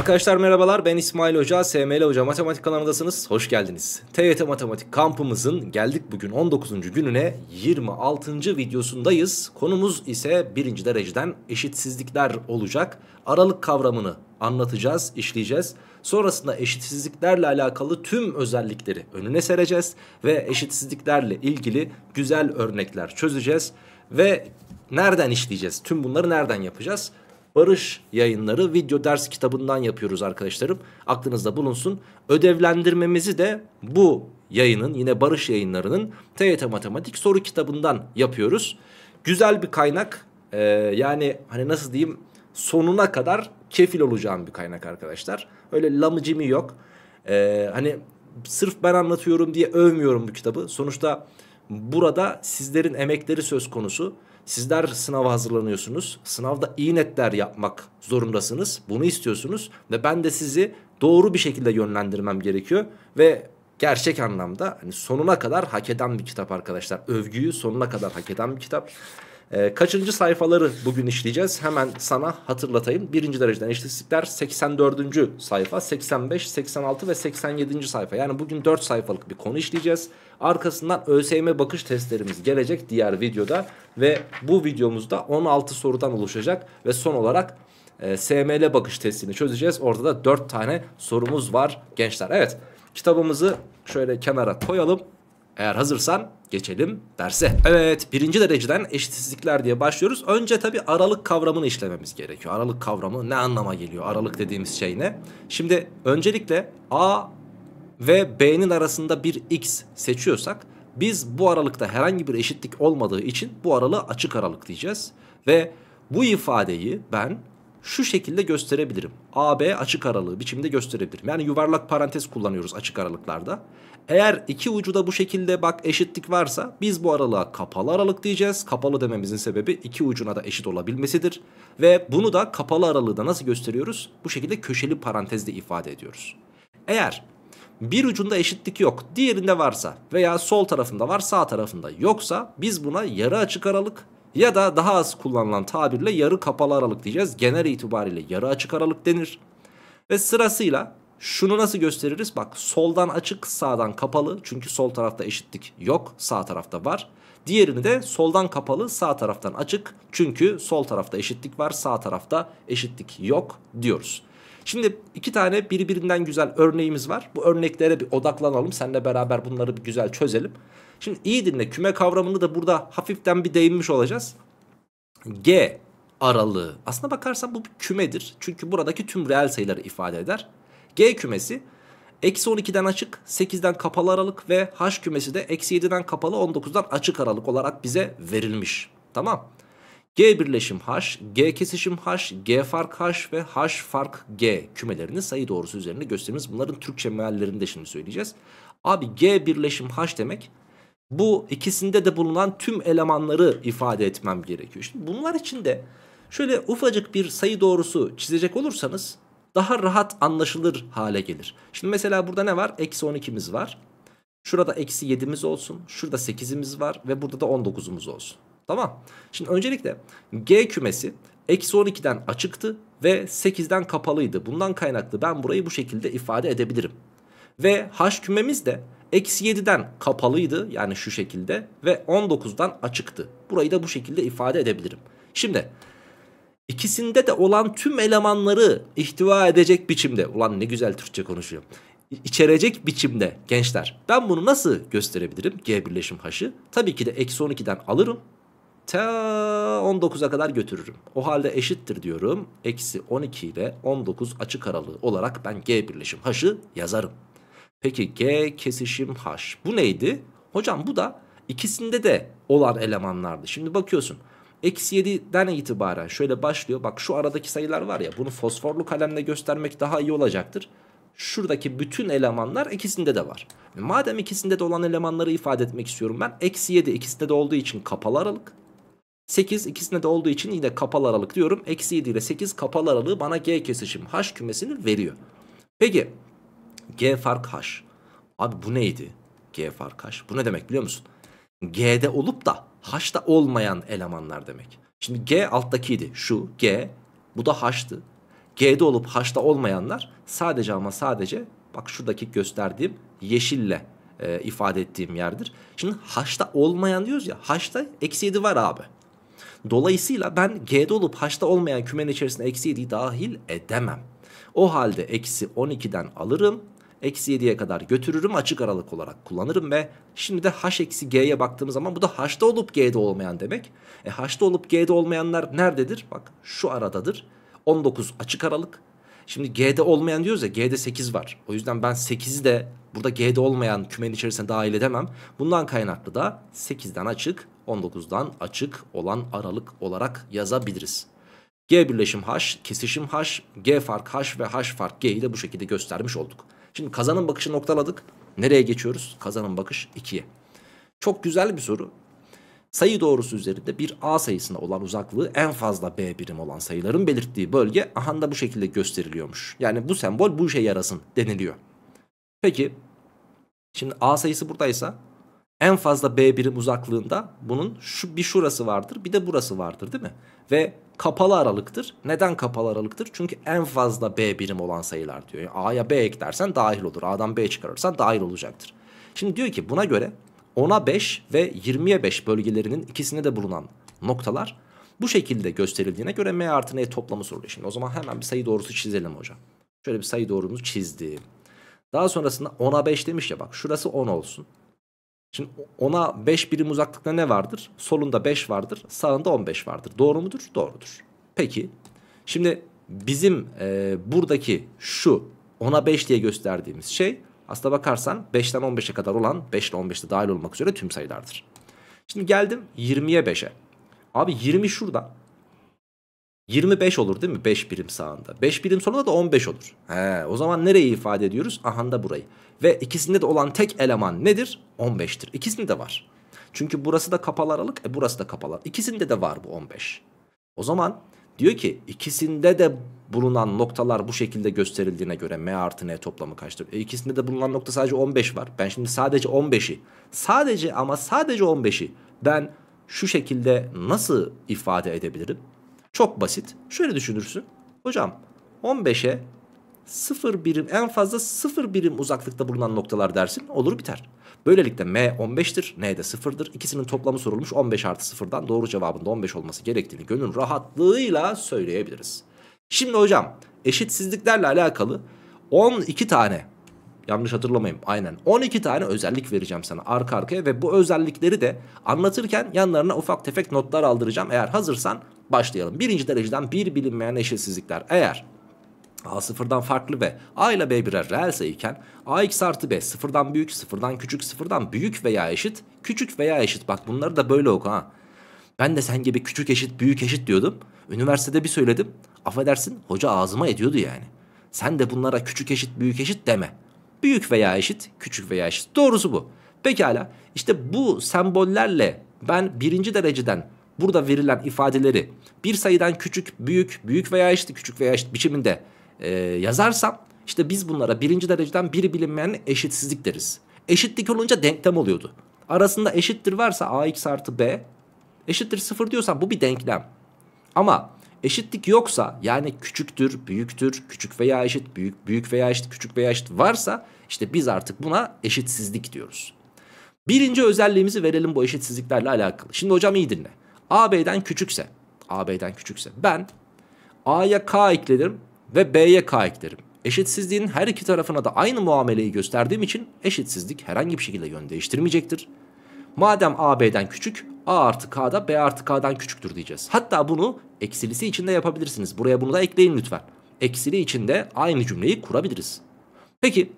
Arkadaşlar merhabalar ben İsmail Hoca, SML Hoca Matematik kanalındasınız. Hoş geldiniz. TYT Matematik kampımızın geldik bugün 19. gününe 26. videosundayız. Konumuz ise birinci dereceden eşitsizlikler olacak. Aralık kavramını anlatacağız, işleyeceğiz. Sonrasında eşitsizliklerle alakalı tüm özellikleri önüne sereceğiz ve eşitsizliklerle ilgili güzel örnekler çözeceğiz ve nereden işleyeceğiz? Tüm bunları nereden yapacağız? Barış yayınları video ders kitabından yapıyoruz arkadaşlarım. Aklınızda bulunsun. Ödevlendirmemizi de bu yayının yine Barış yayınlarının TYT Matematik soru kitabından yapıyoruz. Güzel bir kaynak ee, yani hani nasıl diyeyim sonuna kadar kefil olacağım bir kaynak arkadaşlar. Öyle lamıcimi yok. Ee, hani sırf ben anlatıyorum diye övmüyorum bu kitabı. Sonuçta burada sizlerin emekleri söz konusu. Sizler sınava hazırlanıyorsunuz. Sınavda iyi netler yapmak zorundasınız. Bunu istiyorsunuz ve ben de sizi doğru bir şekilde yönlendirmem gerekiyor ve gerçek anlamda hani sonuna kadar hak eden bir kitap arkadaşlar. Övgüyü sonuna kadar hak eden bir kitap. E, kaçıncı sayfaları bugün işleyeceğiz? Hemen sana hatırlatayım. Birinci dereceden eşitsizlikler 84. sayfa, 85, 86 ve 87. sayfa. Yani bugün 4 sayfalık bir konu işleyeceğiz. Arkasından ÖSYM bakış testlerimiz gelecek diğer videoda. Ve bu videomuzda 16 sorudan oluşacak. Ve son olarak e, SML bakış testini çözeceğiz. Orada da 4 tane sorumuz var gençler. Evet kitabımızı şöyle kenara koyalım. Eğer hazırsan geçelim derse. Evet birinci dereceden eşitsizlikler diye başlıyoruz. Önce tabi aralık kavramını işlememiz gerekiyor. Aralık kavramı ne anlama geliyor? Aralık dediğimiz şey ne? Şimdi öncelikle A ve B'nin arasında bir X seçiyorsak biz bu aralıkta herhangi bir eşitlik olmadığı için bu aralığı açık aralık diyeceğiz. Ve bu ifadeyi ben şu şekilde gösterebilirim. AB açık aralığı biçimde gösterebilirim. Yani yuvarlak parantez kullanıyoruz açık aralıklarda. Eğer iki ucu da bu şekilde bak eşitlik varsa biz bu aralığa kapalı aralık diyeceğiz. Kapalı dememizin sebebi iki ucuna da eşit olabilmesidir. Ve bunu da kapalı aralığı da nasıl gösteriyoruz? Bu şekilde köşeli parantezle ifade ediyoruz. Eğer bir ucunda eşitlik yok diğerinde varsa veya sol tarafında var sağ tarafında yoksa biz buna yarı açık aralık ya da daha az kullanılan tabirle yarı kapalı aralık diyeceğiz. Genel itibariyle yarı açık aralık denir. Ve sırasıyla şunu nasıl gösteririz? Bak soldan açık sağdan kapalı. Çünkü sol tarafta eşitlik yok. Sağ tarafta var. Diğerini de soldan kapalı sağ taraftan açık. Çünkü sol tarafta eşitlik var. Sağ tarafta eşitlik yok diyoruz. Şimdi iki tane birbirinden güzel örneğimiz var. Bu örneklere bir odaklanalım. Seninle beraber bunları bir güzel çözelim. Şimdi iyi dinle küme kavramını da burada hafiften bir değinmiş olacağız. G aralığı. Aslına bakarsan bu bir kümedir. Çünkü buradaki tüm reel sayıları ifade eder. G kümesi eksi 12'den açık 8'den kapalı aralık ve H kümesi de eksi 7'den kapalı 19'dan açık aralık olarak bize verilmiş. Tamam. G birleşim H, G kesişim H, G fark H ve H fark G kümelerini sayı doğrusu üzerinde gösterimiz. Bunların Türkçe meallerini de şimdi söyleyeceğiz. Abi G birleşim H demek bu ikisinde de bulunan tüm elemanları ifade etmem gerekiyor. Şimdi bunlar için de şöyle ufacık bir sayı doğrusu çizecek olursanız daha rahat anlaşılır hale gelir. Şimdi mesela burada ne var? Eksi 12'miz var. Şurada eksi 7'miz olsun. Şurada 8'imiz var ve burada da 19'umuz olsun. Tamam. Şimdi öncelikle G kümesi eksi 12'den açıktı ve 8'den kapalıydı. Bundan kaynaklı ben burayı bu şekilde ifade edebilirim. Ve H kümemiz de eksi 7'den kapalıydı yani şu şekilde ve 19'dan açıktı. Burayı da bu şekilde ifade edebilirim. Şimdi İkisinde de olan tüm elemanları ihtiva edecek biçimde. Ulan ne güzel Türkçe konuşuyor. İçerecek biçimde gençler. Ben bunu nasıl gösterebilirim? G birleşim H'ı. Tabii ki de eksi 12'den alırım. Ta 19'a kadar götürürüm. O halde eşittir diyorum. Eksi 12 ile 19 açık aralığı olarak ben G birleşim H'ı yazarım. Peki G kesişim haş. Bu neydi? Hocam bu da ikisinde de olan elemanlardı. Şimdi bakıyorsun. Eksi 7'den itibaren şöyle başlıyor. Bak şu aradaki sayılar var ya bunu fosforlu kalemle göstermek daha iyi olacaktır. Şuradaki bütün elemanlar ikisinde de var. E, madem ikisinde de olan elemanları ifade etmek istiyorum ben. Eksi 7 ikisinde de olduğu için kapalı aralık. 8 ikisinde de olduğu için yine kapalı aralık diyorum. Eksi 7 ile 8 kapalı aralığı bana G kesişim H kümesini veriyor. Peki G fark H. Abi bu neydi? G fark H. Bu ne demek biliyor musun? G'de olup da Haşta olmayan elemanlar demek. Şimdi G alttakiydi. Şu G. Bu da haştı. G'de olup haşta olmayanlar sadece ama sadece bak şuradaki gösterdiğim yeşille e, ifade ettiğim yerdir. Şimdi haşta olmayan diyoruz ya. haşta eksi 7 var abi. Dolayısıyla ben G'de olup haşta olmayan kümenin içerisine eksi 7'yi dahil edemem. O halde eksi 12'den alırım eksi 7'ye kadar götürürüm açık aralık olarak kullanırım ve şimdi de h eksi g'ye baktığımız zaman bu da h'da olup g'de olmayan demek. E h'da olup g'de olmayanlar nerededir? Bak şu aradadır. 19 açık aralık. Şimdi g'de olmayan diyoruz ya g'de 8 var. O yüzden ben 8'i de burada g'de olmayan kümenin içerisine dahil edemem. Bundan kaynaklı da 8'den açık 19'dan açık olan aralık olarak yazabiliriz. G birleşim H, kesişim H, G fark H ve H fark G'yi de bu şekilde göstermiş olduk. Şimdi kazanın bakışı noktaladık. Nereye geçiyoruz? Kazanın bakış 2'ye. Çok güzel bir soru. Sayı doğrusu üzerinde bir A sayısına olan uzaklığı en fazla B birim olan sayıların belirttiği bölge da bu şekilde gösteriliyormuş. Yani bu sembol bu işe yarasın deniliyor. Peki şimdi A sayısı buradaysa en fazla B birim uzaklığında bunun şu bir şurası vardır bir de burası vardır değil mi? Ve kapalı aralıktır. Neden kapalı aralıktır? Çünkü en fazla B birim olan sayılar diyor. Yani A'ya B eklersen dahil olur. A'dan B çıkarırsan dahil olacaktır. Şimdi diyor ki buna göre 10'a 5 ve 20'ye 5 bölgelerinin ikisine de bulunan noktalar bu şekilde gösterildiğine göre M artı N toplamı soruluyor. Şimdi o zaman hemen bir sayı doğrusu çizelim hocam. Şöyle bir sayı doğrumuzu çizdim. Daha sonrasında 10'a 5 demiş ya bak şurası 10 olsun. Şimdi ona 5 birim uzaklıkta ne vardır? Solunda 5 vardır, sağında 15 vardır. Doğru mudur? Doğrudur. Peki, şimdi bizim e, buradaki şu ona 5 diye gösterdiğimiz şey aslına bakarsan 5'ten 15'e kadar olan 5 ile 15'te dahil olmak üzere tüm sayılardır. Şimdi geldim 20'ye 5'e. Abi 20 şurada. 25 olur değil mi? 5 birim sağında. 5 birim sonunda da 15 olur. He, o zaman nereyi ifade ediyoruz? Ahanda burayı. Ve ikisinde de olan tek eleman nedir? 15'tir. İkisinde de var. Çünkü burası da kapalı aralık, e burası da kapalı. İkisinde de var bu 15. O zaman diyor ki ikisinde de bulunan noktalar bu şekilde gösterildiğine göre m artı n toplamı kaçtır? E ikisinde de bulunan nokta sadece 15 var. Ben şimdi sadece 15'i, sadece ama sadece 15'i ben şu şekilde nasıl ifade edebilirim? Çok basit. Şöyle düşünürsün. Hocam 15'e 0 birim en fazla 0 birim uzaklıkta bulunan noktalar dersin olur biter. Böylelikle M 15'tir N de 0'dır. İkisinin toplamı sorulmuş 15 artı 0'dan doğru cevabında 15 olması gerektiğini gönül rahatlığıyla söyleyebiliriz. Şimdi hocam eşitsizliklerle alakalı 12 tane Yanlış hatırlamayayım. Aynen. 12 tane özellik vereceğim sana arka arkaya ve bu özellikleri de anlatırken yanlarına ufak tefek notlar aldıracağım. Eğer hazırsan başlayalım. Birinci dereceden bir bilinmeyen eşitsizlikler. Eğer A sıfırdan farklı ve A ile B birer reel sayıyken AX artı B sıfırdan büyük, sıfırdan küçük, sıfırdan büyük veya eşit, küçük veya eşit. Bak bunları da böyle oku ha. Ben de sen gibi küçük eşit, büyük eşit diyordum. Üniversitede bir söyledim. Affedersin hoca ağzıma ediyordu yani. Sen de bunlara küçük eşit, büyük eşit deme. Büyük veya eşit, küçük veya eşit. Doğrusu bu. Pekala işte bu sembollerle ben birinci dereceden burada verilen ifadeleri bir sayıdan küçük, büyük, büyük veya eşit, küçük veya eşit biçiminde e, yazarsam işte biz bunlara birinci dereceden biri bilinmeyen eşitsizlik deriz. Eşitlik olunca denklem oluyordu. Arasında eşittir varsa ax artı b eşittir sıfır diyorsan bu bir denklem. Ama eşitlik yoksa yani küçüktür, büyüktür, küçük veya eşit, büyük, büyük veya eşit, küçük veya eşit varsa işte biz artık buna eşitsizlik diyoruz. Birinci özelliğimizi verelim bu eşitsizliklerle alakalı. Şimdi hocam iyi dinle. A B'den küçükse, A B'den küçükse ben A'ya K eklerim ve B'ye K eklerim. Eşitsizliğin her iki tarafına da aynı muameleyi gösterdiğim için eşitsizlik herhangi bir şekilde yön değiştirmeyecektir. Madem A B'den küçük a artı k da b artı k'dan küçüktür diyeceğiz. Hatta bunu eksilisi içinde yapabilirsiniz. Buraya bunu da ekleyin lütfen. Eksili içinde aynı cümleyi kurabiliriz. Peki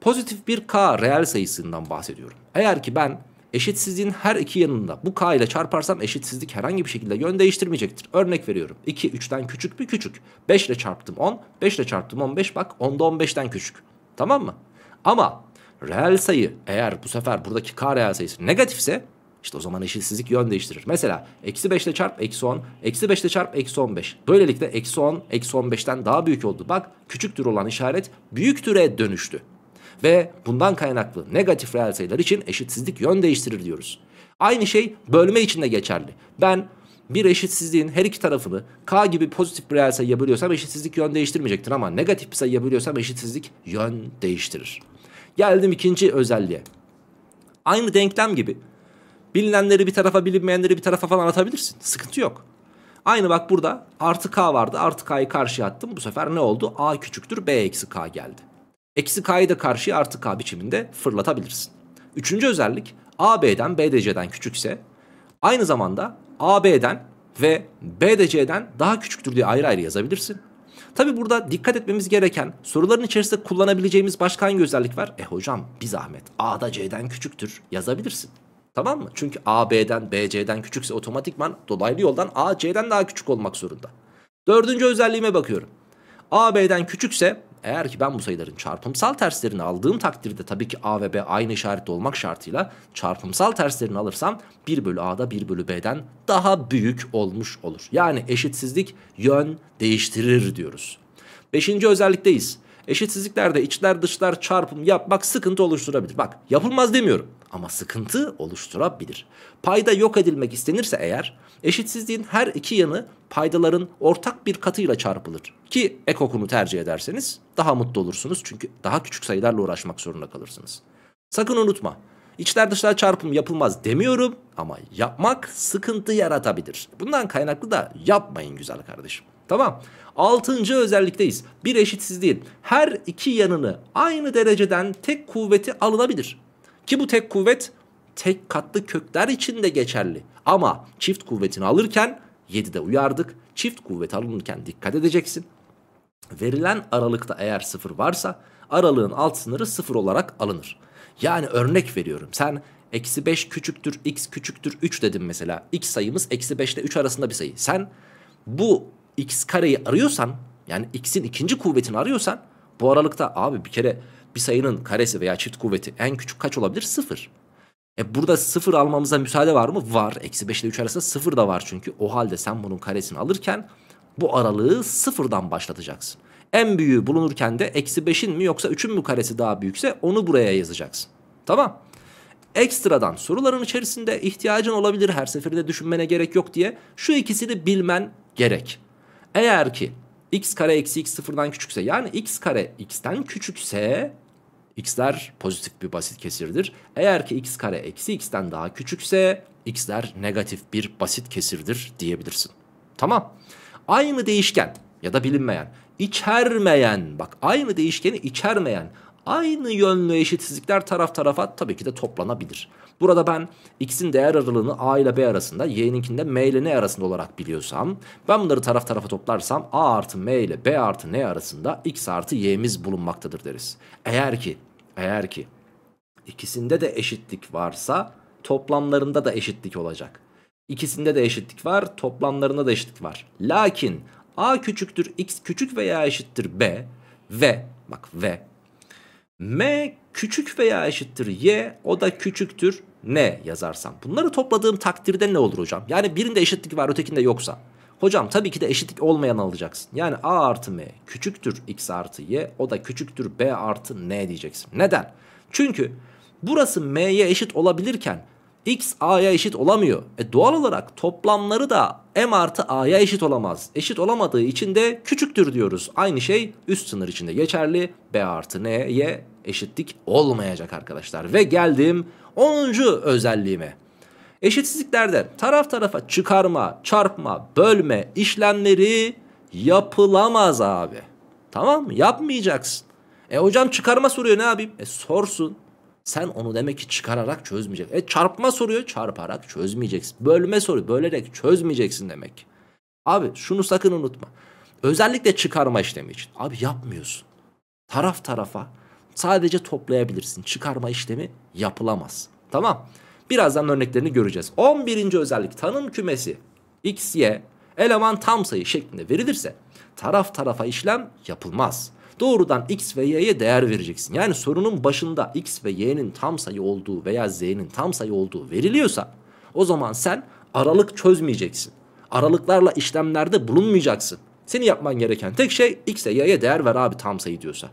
pozitif bir k reel sayısından bahsediyorum. Eğer ki ben eşitsizliğin her iki yanında bu k ile çarparsam eşitsizlik herhangi bir şekilde yön değiştirmeyecektir. Örnek veriyorum 2 3'ten küçük bir küçük 5 ile çarptım 10 5 ile çarptım 15 bak 10'da 15'ten küçük tamam mı? Ama reel sayı eğer bu sefer buradaki k reel sayısı negatifse işte o zaman eşitsizlik yön değiştirir. Mesela eksi 5 ile çarp eksi 10, eksi 5 ile çarp eksi 15. Böylelikle eksi 10, eksi 15'ten daha büyük oldu. Bak küçüktür olan işaret büyüktüre dönüştü. Ve bundan kaynaklı negatif reel sayılar için eşitsizlik yön değiştirir diyoruz. Aynı şey bölme için de geçerli. Ben bir eşitsizliğin her iki tarafını k gibi pozitif bir reel sayıya bölüyorsam eşitsizlik yön değiştirmeyecektir ama negatif bir sayıya bölüyorsam eşitsizlik yön değiştirir. Geldim ikinci özelliğe. Aynı denklem gibi Bilinenleri bir tarafa bilinmeyenleri bir tarafa falan atabilirsin. Sıkıntı yok. Aynı bak burada artı k vardı. Artı k'yı karşıya attım. Bu sefer ne oldu? a küçüktür b eksi k geldi. Eksi k'yı da karşıya artı k biçiminde fırlatabilirsin. Üçüncü özellik a b'den AB'den c'den küçükse aynı zamanda a b'den ve b c'den daha küçüktür diye ayrı ayrı yazabilirsin. Tabi burada dikkat etmemiz gereken soruların içerisinde kullanabileceğimiz başka hangi özellik var? E hocam bir zahmet A'da C'den küçüktür yazabilirsin. Tamam mı? Çünkü AB'den BC'den küçükse otomatikman dolaylı yoldan AC'den daha küçük olmak zorunda. Dördüncü özelliğime bakıyorum. AB'den küçükse eğer ki ben bu sayıların çarpımsal terslerini aldığım takdirde tabii ki A ve B aynı işarette olmak şartıyla çarpımsal terslerini alırsam 1 bölü A'da 1 bölü B'den daha büyük olmuş olur. Yani eşitsizlik yön değiştirir diyoruz. Beşinci özellikteyiz. Eşitsizliklerde içler dışlar çarpım yapmak sıkıntı oluşturabilir. Bak yapılmaz demiyorum ama sıkıntı oluşturabilir. Payda yok edilmek istenirse eğer eşitsizliğin her iki yanı paydaların ortak bir katıyla çarpılır. Ki ekokunu tercih ederseniz daha mutlu olursunuz çünkü daha küçük sayılarla uğraşmak zorunda kalırsınız. Sakın unutma içler dışlar çarpım yapılmaz demiyorum ama yapmak sıkıntı yaratabilir. Bundan kaynaklı da yapmayın güzel kardeşim. Tamam. Altıncı özellikteyiz. Bir eşitsizliğin her iki yanını aynı dereceden tek kuvveti alınabilir. Ki bu tek kuvvet tek katlı kökler için de geçerli. Ama çift kuvvetini alırken 7'de uyardık. Çift kuvvet alınırken dikkat edeceksin. Verilen aralıkta eğer 0 varsa aralığın alt sınırı 0 olarak alınır. Yani örnek veriyorum sen eksi 5 küçüktür x küçüktür 3 dedim mesela. x sayımız eksi 5 ile 3 arasında bir sayı. Sen bu x kareyi arıyorsan yani x'in ikinci kuvvetini arıyorsan bu aralıkta abi bir kere bir sayının karesi veya çift kuvveti en küçük kaç olabilir? Sıfır. E burada sıfır almamıza müsaade var mı? Var. Eksi 5 ile 3 arasında sıfır da var çünkü. O halde sen bunun karesini alırken bu aralığı sıfırdan başlatacaksın. En büyüğü bulunurken de eksi 5'in mi yoksa 3'ün mü karesi daha büyükse onu buraya yazacaksın. Tamam. Ekstradan soruların içerisinde ihtiyacın olabilir her seferinde düşünmene gerek yok diye şu ikisini bilmen gerek. Eğer ki x kare eksi x sıfırdan küçükse yani x kare x'ten küçükse x'ler pozitif bir basit kesirdir. Eğer ki x kare eksi x'ten daha küçükse x'ler negatif bir basit kesirdir diyebilirsin. Tamam. Aynı değişken ya da bilinmeyen, içermeyen bak aynı değişkeni içermeyen aynı yönlü eşitsizlikler taraf tarafa tabii ki de toplanabilir. Burada ben x'in değer aralığını a ile b arasında, de m ile n arasında olarak biliyorsam, ben bunları taraf tarafa toplarsam a artı m ile b artı n arasında x artı y'miz bulunmaktadır deriz. Eğer ki, eğer ki ikisinde de eşitlik varsa toplamlarında da eşitlik olacak. İkisinde de eşitlik var, toplamlarında da eşitlik var. Lakin a küçüktür x küçük veya eşittir b ve bak ve M küçük veya eşittir Y o da küçüktür N yazarsam. Bunları topladığım takdirde ne olur hocam? Yani birinde eşitlik var ötekinde yoksa. Hocam tabii ki de eşitlik olmayan alacaksın. Yani A artı M küçüktür X artı Y o da küçüktür B artı N diyeceksin. Neden? Çünkü burası M'ye eşit olabilirken x a'ya eşit olamıyor. E doğal olarak toplamları da m artı a'ya eşit olamaz. Eşit olamadığı için de küçüktür diyoruz. Aynı şey üst sınır içinde geçerli. b artı n'ye eşitlik olmayacak arkadaşlar. Ve geldim 10. özelliğime. Eşitsizliklerde taraf tarafa çıkarma, çarpma, bölme işlemleri yapılamaz abi. Tamam mı? Yapmayacaksın. E hocam çıkarma soruyor ne yapayım? E sorsun. Sen onu demek ki çıkararak çözmeyeceksin. E çarpma soruyor çarparak çözmeyeceksin. Bölme soruyor bölerek çözmeyeceksin demek. Abi şunu sakın unutma. Özellikle çıkarma işlemi için. Abi yapmıyorsun. Taraf tarafa sadece toplayabilirsin. Çıkarma işlemi yapılamaz. Tamam. Birazdan örneklerini göreceğiz. 11. özellik tanım kümesi. X, Y eleman tam sayı şeklinde verilirse taraf tarafa işlem yapılmaz. Doğrudan x ve y'ye değer vereceksin. Yani sorunun başında x ve y'nin tam sayı olduğu veya z'nin tam sayı olduğu veriliyorsa o zaman sen aralık çözmeyeceksin. Aralıklarla işlemlerde bulunmayacaksın. Seni yapman gereken tek şey x'e y'ye değer ver abi tam sayı diyorsa.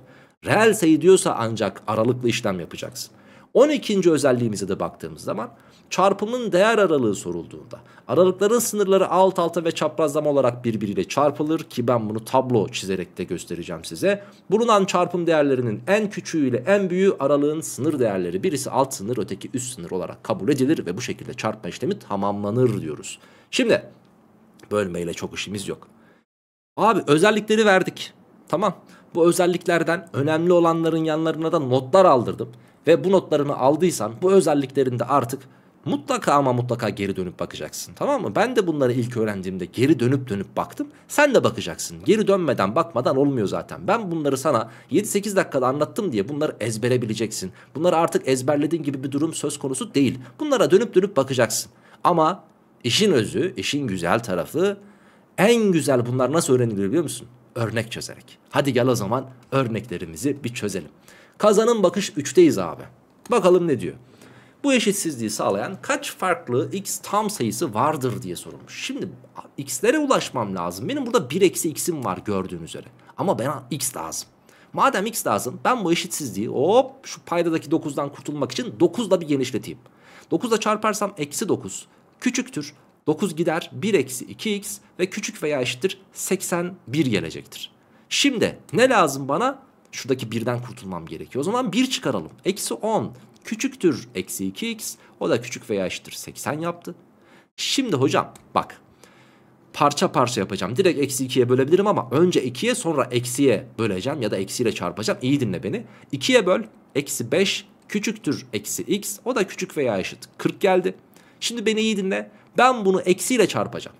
Reel sayı diyorsa ancak aralıklı işlem yapacaksın. 12. özelliğimize de baktığımız zaman çarpımın değer aralığı sorulduğunda aralıkların sınırları alt alta ve çaprazlama olarak birbiriyle çarpılır ki ben bunu tablo çizerek de göstereceğim size. Bulunan çarpım değerlerinin en küçüğü ile en büyüğü aralığın sınır değerleri birisi alt sınır öteki üst sınır olarak kabul edilir ve bu şekilde çarpma işlemi tamamlanır diyoruz. Şimdi bölmeyle çok işimiz yok. Abi özellikleri verdik. Tamam. Bu özelliklerden önemli olanların yanlarına da notlar aldırdım ve bu notlarını aldıysan bu özelliklerinde artık mutlaka ama mutlaka geri dönüp bakacaksın. Tamam mı? Ben de bunları ilk öğrendiğimde geri dönüp dönüp baktım. Sen de bakacaksın. Geri dönmeden bakmadan olmuyor zaten. Ben bunları sana 7-8 dakikada anlattım diye bunları ezbere bileceksin. Bunları artık ezberlediğin gibi bir durum söz konusu değil. Bunlara dönüp dönüp bakacaksın. Ama işin özü, işin güzel tarafı en güzel bunlar nasıl öğrenilir biliyor musun? Örnek çözerek. Hadi gel o zaman örneklerimizi bir çözelim. Kazanın bakış 3'teyiz abi. Bakalım ne diyor. Bu eşitsizliği sağlayan kaç farklı x tam sayısı vardır diye sorulmuş. Şimdi x'lere ulaşmam lazım. Benim burada 1 eksi x'im var gördüğün üzere. Ama bana x lazım. Madem x lazım ben bu eşitsizliği hop şu paydadaki 9'dan kurtulmak için 9'la bir genişleteyim. 9'la çarparsam eksi 9 küçüktür. 9 gider 1 eksi 2x ve küçük veya eşittir 81 gelecektir. Şimdi ne lazım bana? Şuradaki birden kurtulmam gerekiyor. O zaman 1 çıkaralım. Eksi 10 küçüktür eksi 2x. O da küçük veya eşittir 80 yaptı. Şimdi hocam bak parça parça yapacağım. Direkt eksi 2'ye bölebilirim ama önce 2'ye sonra eksiye böleceğim ya da eksiyle çarpacağım. İyi dinle beni. 2'ye böl eksi 5 küçüktür eksi x o da küçük veya eşit 40 geldi. Şimdi beni iyi dinle ben bunu eksiyle çarpacağım.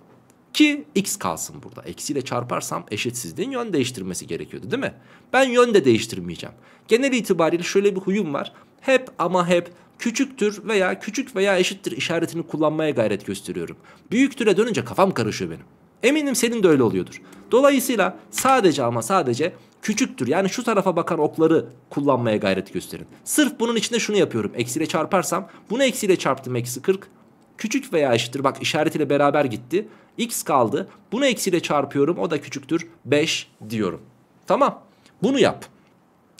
Ki x kalsın burada. Eksiyle çarparsam eşitsizliğin yön değiştirmesi gerekiyordu değil mi? Ben yön de değiştirmeyeceğim. Genel itibariyle şöyle bir huyum var. Hep ama hep küçüktür veya küçük veya eşittir işaretini kullanmaya gayret gösteriyorum. Büyüktüre dönünce kafam karışıyor benim. Eminim senin de öyle oluyordur. Dolayısıyla sadece ama sadece küçüktür. Yani şu tarafa bakan okları kullanmaya gayret gösterin. Sırf bunun içinde şunu yapıyorum. Eksiyle çarparsam bunu eksiyle çarptım eksi 40. Küçük veya eşittir bak işaretiyle beraber gitti x kaldı. Bunu eksiyle çarpıyorum o da küçüktür 5 diyorum. Tamam bunu yap.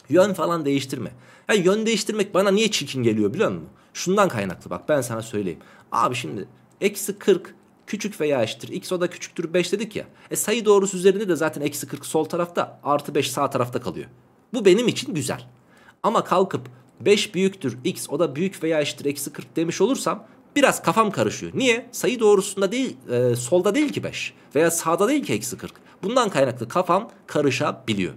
Yön falan değiştirme. yani yön değiştirmek bana niye çirkin geliyor biliyor musun? Şundan kaynaklı bak ben sana söyleyeyim. Abi şimdi eksi 40 küçük veya eşittir. X o da küçüktür 5 dedik ya. E sayı doğrusu üzerinde de zaten eksi 40 sol tarafta artı 5 sağ tarafta kalıyor. Bu benim için güzel. Ama kalkıp 5 büyüktür x o da büyük veya eşittir eksi 40 demiş olursam biraz kafam karışıyor. Niye? Sayı doğrusunda değil e, solda değil ki 5 veya sağda değil ki eksi 40. Bundan kaynaklı kafam karışabiliyor.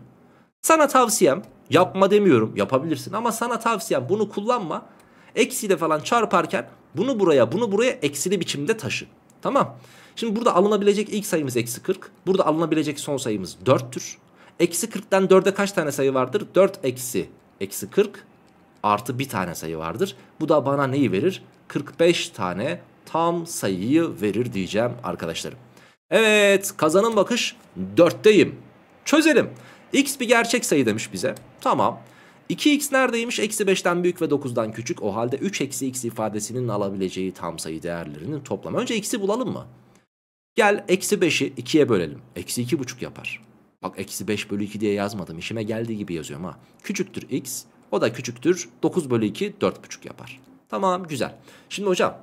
Sana tavsiyem yapma demiyorum yapabilirsin ama sana tavsiyem bunu kullanma. Eksiyle falan çarparken bunu buraya bunu buraya eksili biçimde taşı. Tamam. Şimdi burada alınabilecek ilk sayımız eksi 40. Burada alınabilecek son sayımız 4'tür. Eksi 40'tan 4'e kaç tane sayı vardır? 4 eksi eksi 40 artı bir tane sayı vardır. Bu da bana neyi verir? 45 tane tam sayıyı verir diyeceğim arkadaşlarım. Evet kazanım bakış 4'teyim. Çözelim. X bir gerçek sayı demiş bize. Tamam. 2x neredeymiş? Eksi 5'ten büyük ve 9'dan küçük. O halde 3 eksi x ifadesinin alabileceği tam sayı değerlerinin toplamı. Önce x'i bulalım mı? Gel eksi 5'i 2'ye bölelim. Eksi buçuk yapar. Bak eksi 5 bölü 2 diye yazmadım. İşime geldiği gibi yazıyorum ha. Küçüktür x. O da küçüktür. 9 bölü 2 4,5 yapar. Tamam güzel. Şimdi hocam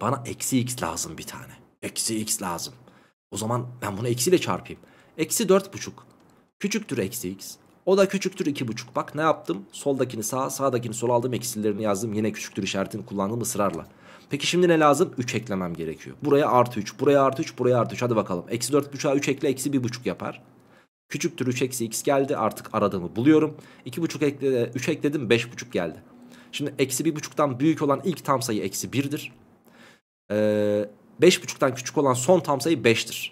bana eksi x lazım bir tane. Eksi x lazım. O zaman ben bunu eksiyle çarpayım. Eksi 4,5 küçüktür eksi x. O da küçüktür 2,5. Bak ne yaptım? Soldakini sağa, sağdakini sola aldım. Eksilerini yazdım. Yine küçüktür işaretini kullandım ısrarla. Peki şimdi ne lazım? 3 eklemem gerekiyor. Buraya artı 3, buraya artı 3, buraya artı 3. Hadi bakalım. Eksi 4,5'a 3 ekle eksi 1,5 yapar. Küçüktür 3 eksi x geldi artık aradığımı buluyorum. 2,5 ekle, 3 ekledim 5,5 geldi. Şimdi eksi 1,5'tan büyük olan ilk tam sayı eksi 1'dir. Ee, 5,5'tan küçük olan son tam sayı 5'tir.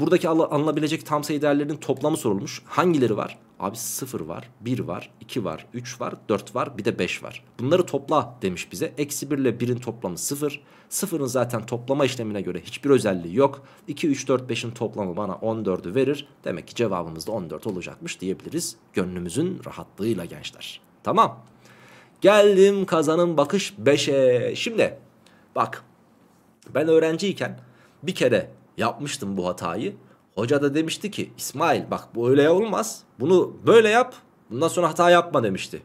Buradaki alınabilecek tam sayı değerlerinin toplamı sorulmuş. Hangileri var? Abi 0 var, 1 var, 2 var, 3 var, 4 var, bir de 5 var. Bunları topla demiş bize. Eksi 1 ile 1'in toplamı 0. 0'ın zaten toplama işlemine göre hiçbir özelliği yok. 2, 3, 4, 5'in toplamı bana 14'ü verir. Demek ki cevabımız da 14 olacakmış diyebiliriz. Gönlümüzün rahatlığıyla gençler. Tamam. Geldim kazanın bakış 5'e. Şimdi bak ben öğrenciyken bir kere yapmıştım bu hatayı. Hoca da demişti ki İsmail bak bu öyle olmaz. Bunu böyle yap. Bundan sonra hata yapma demişti.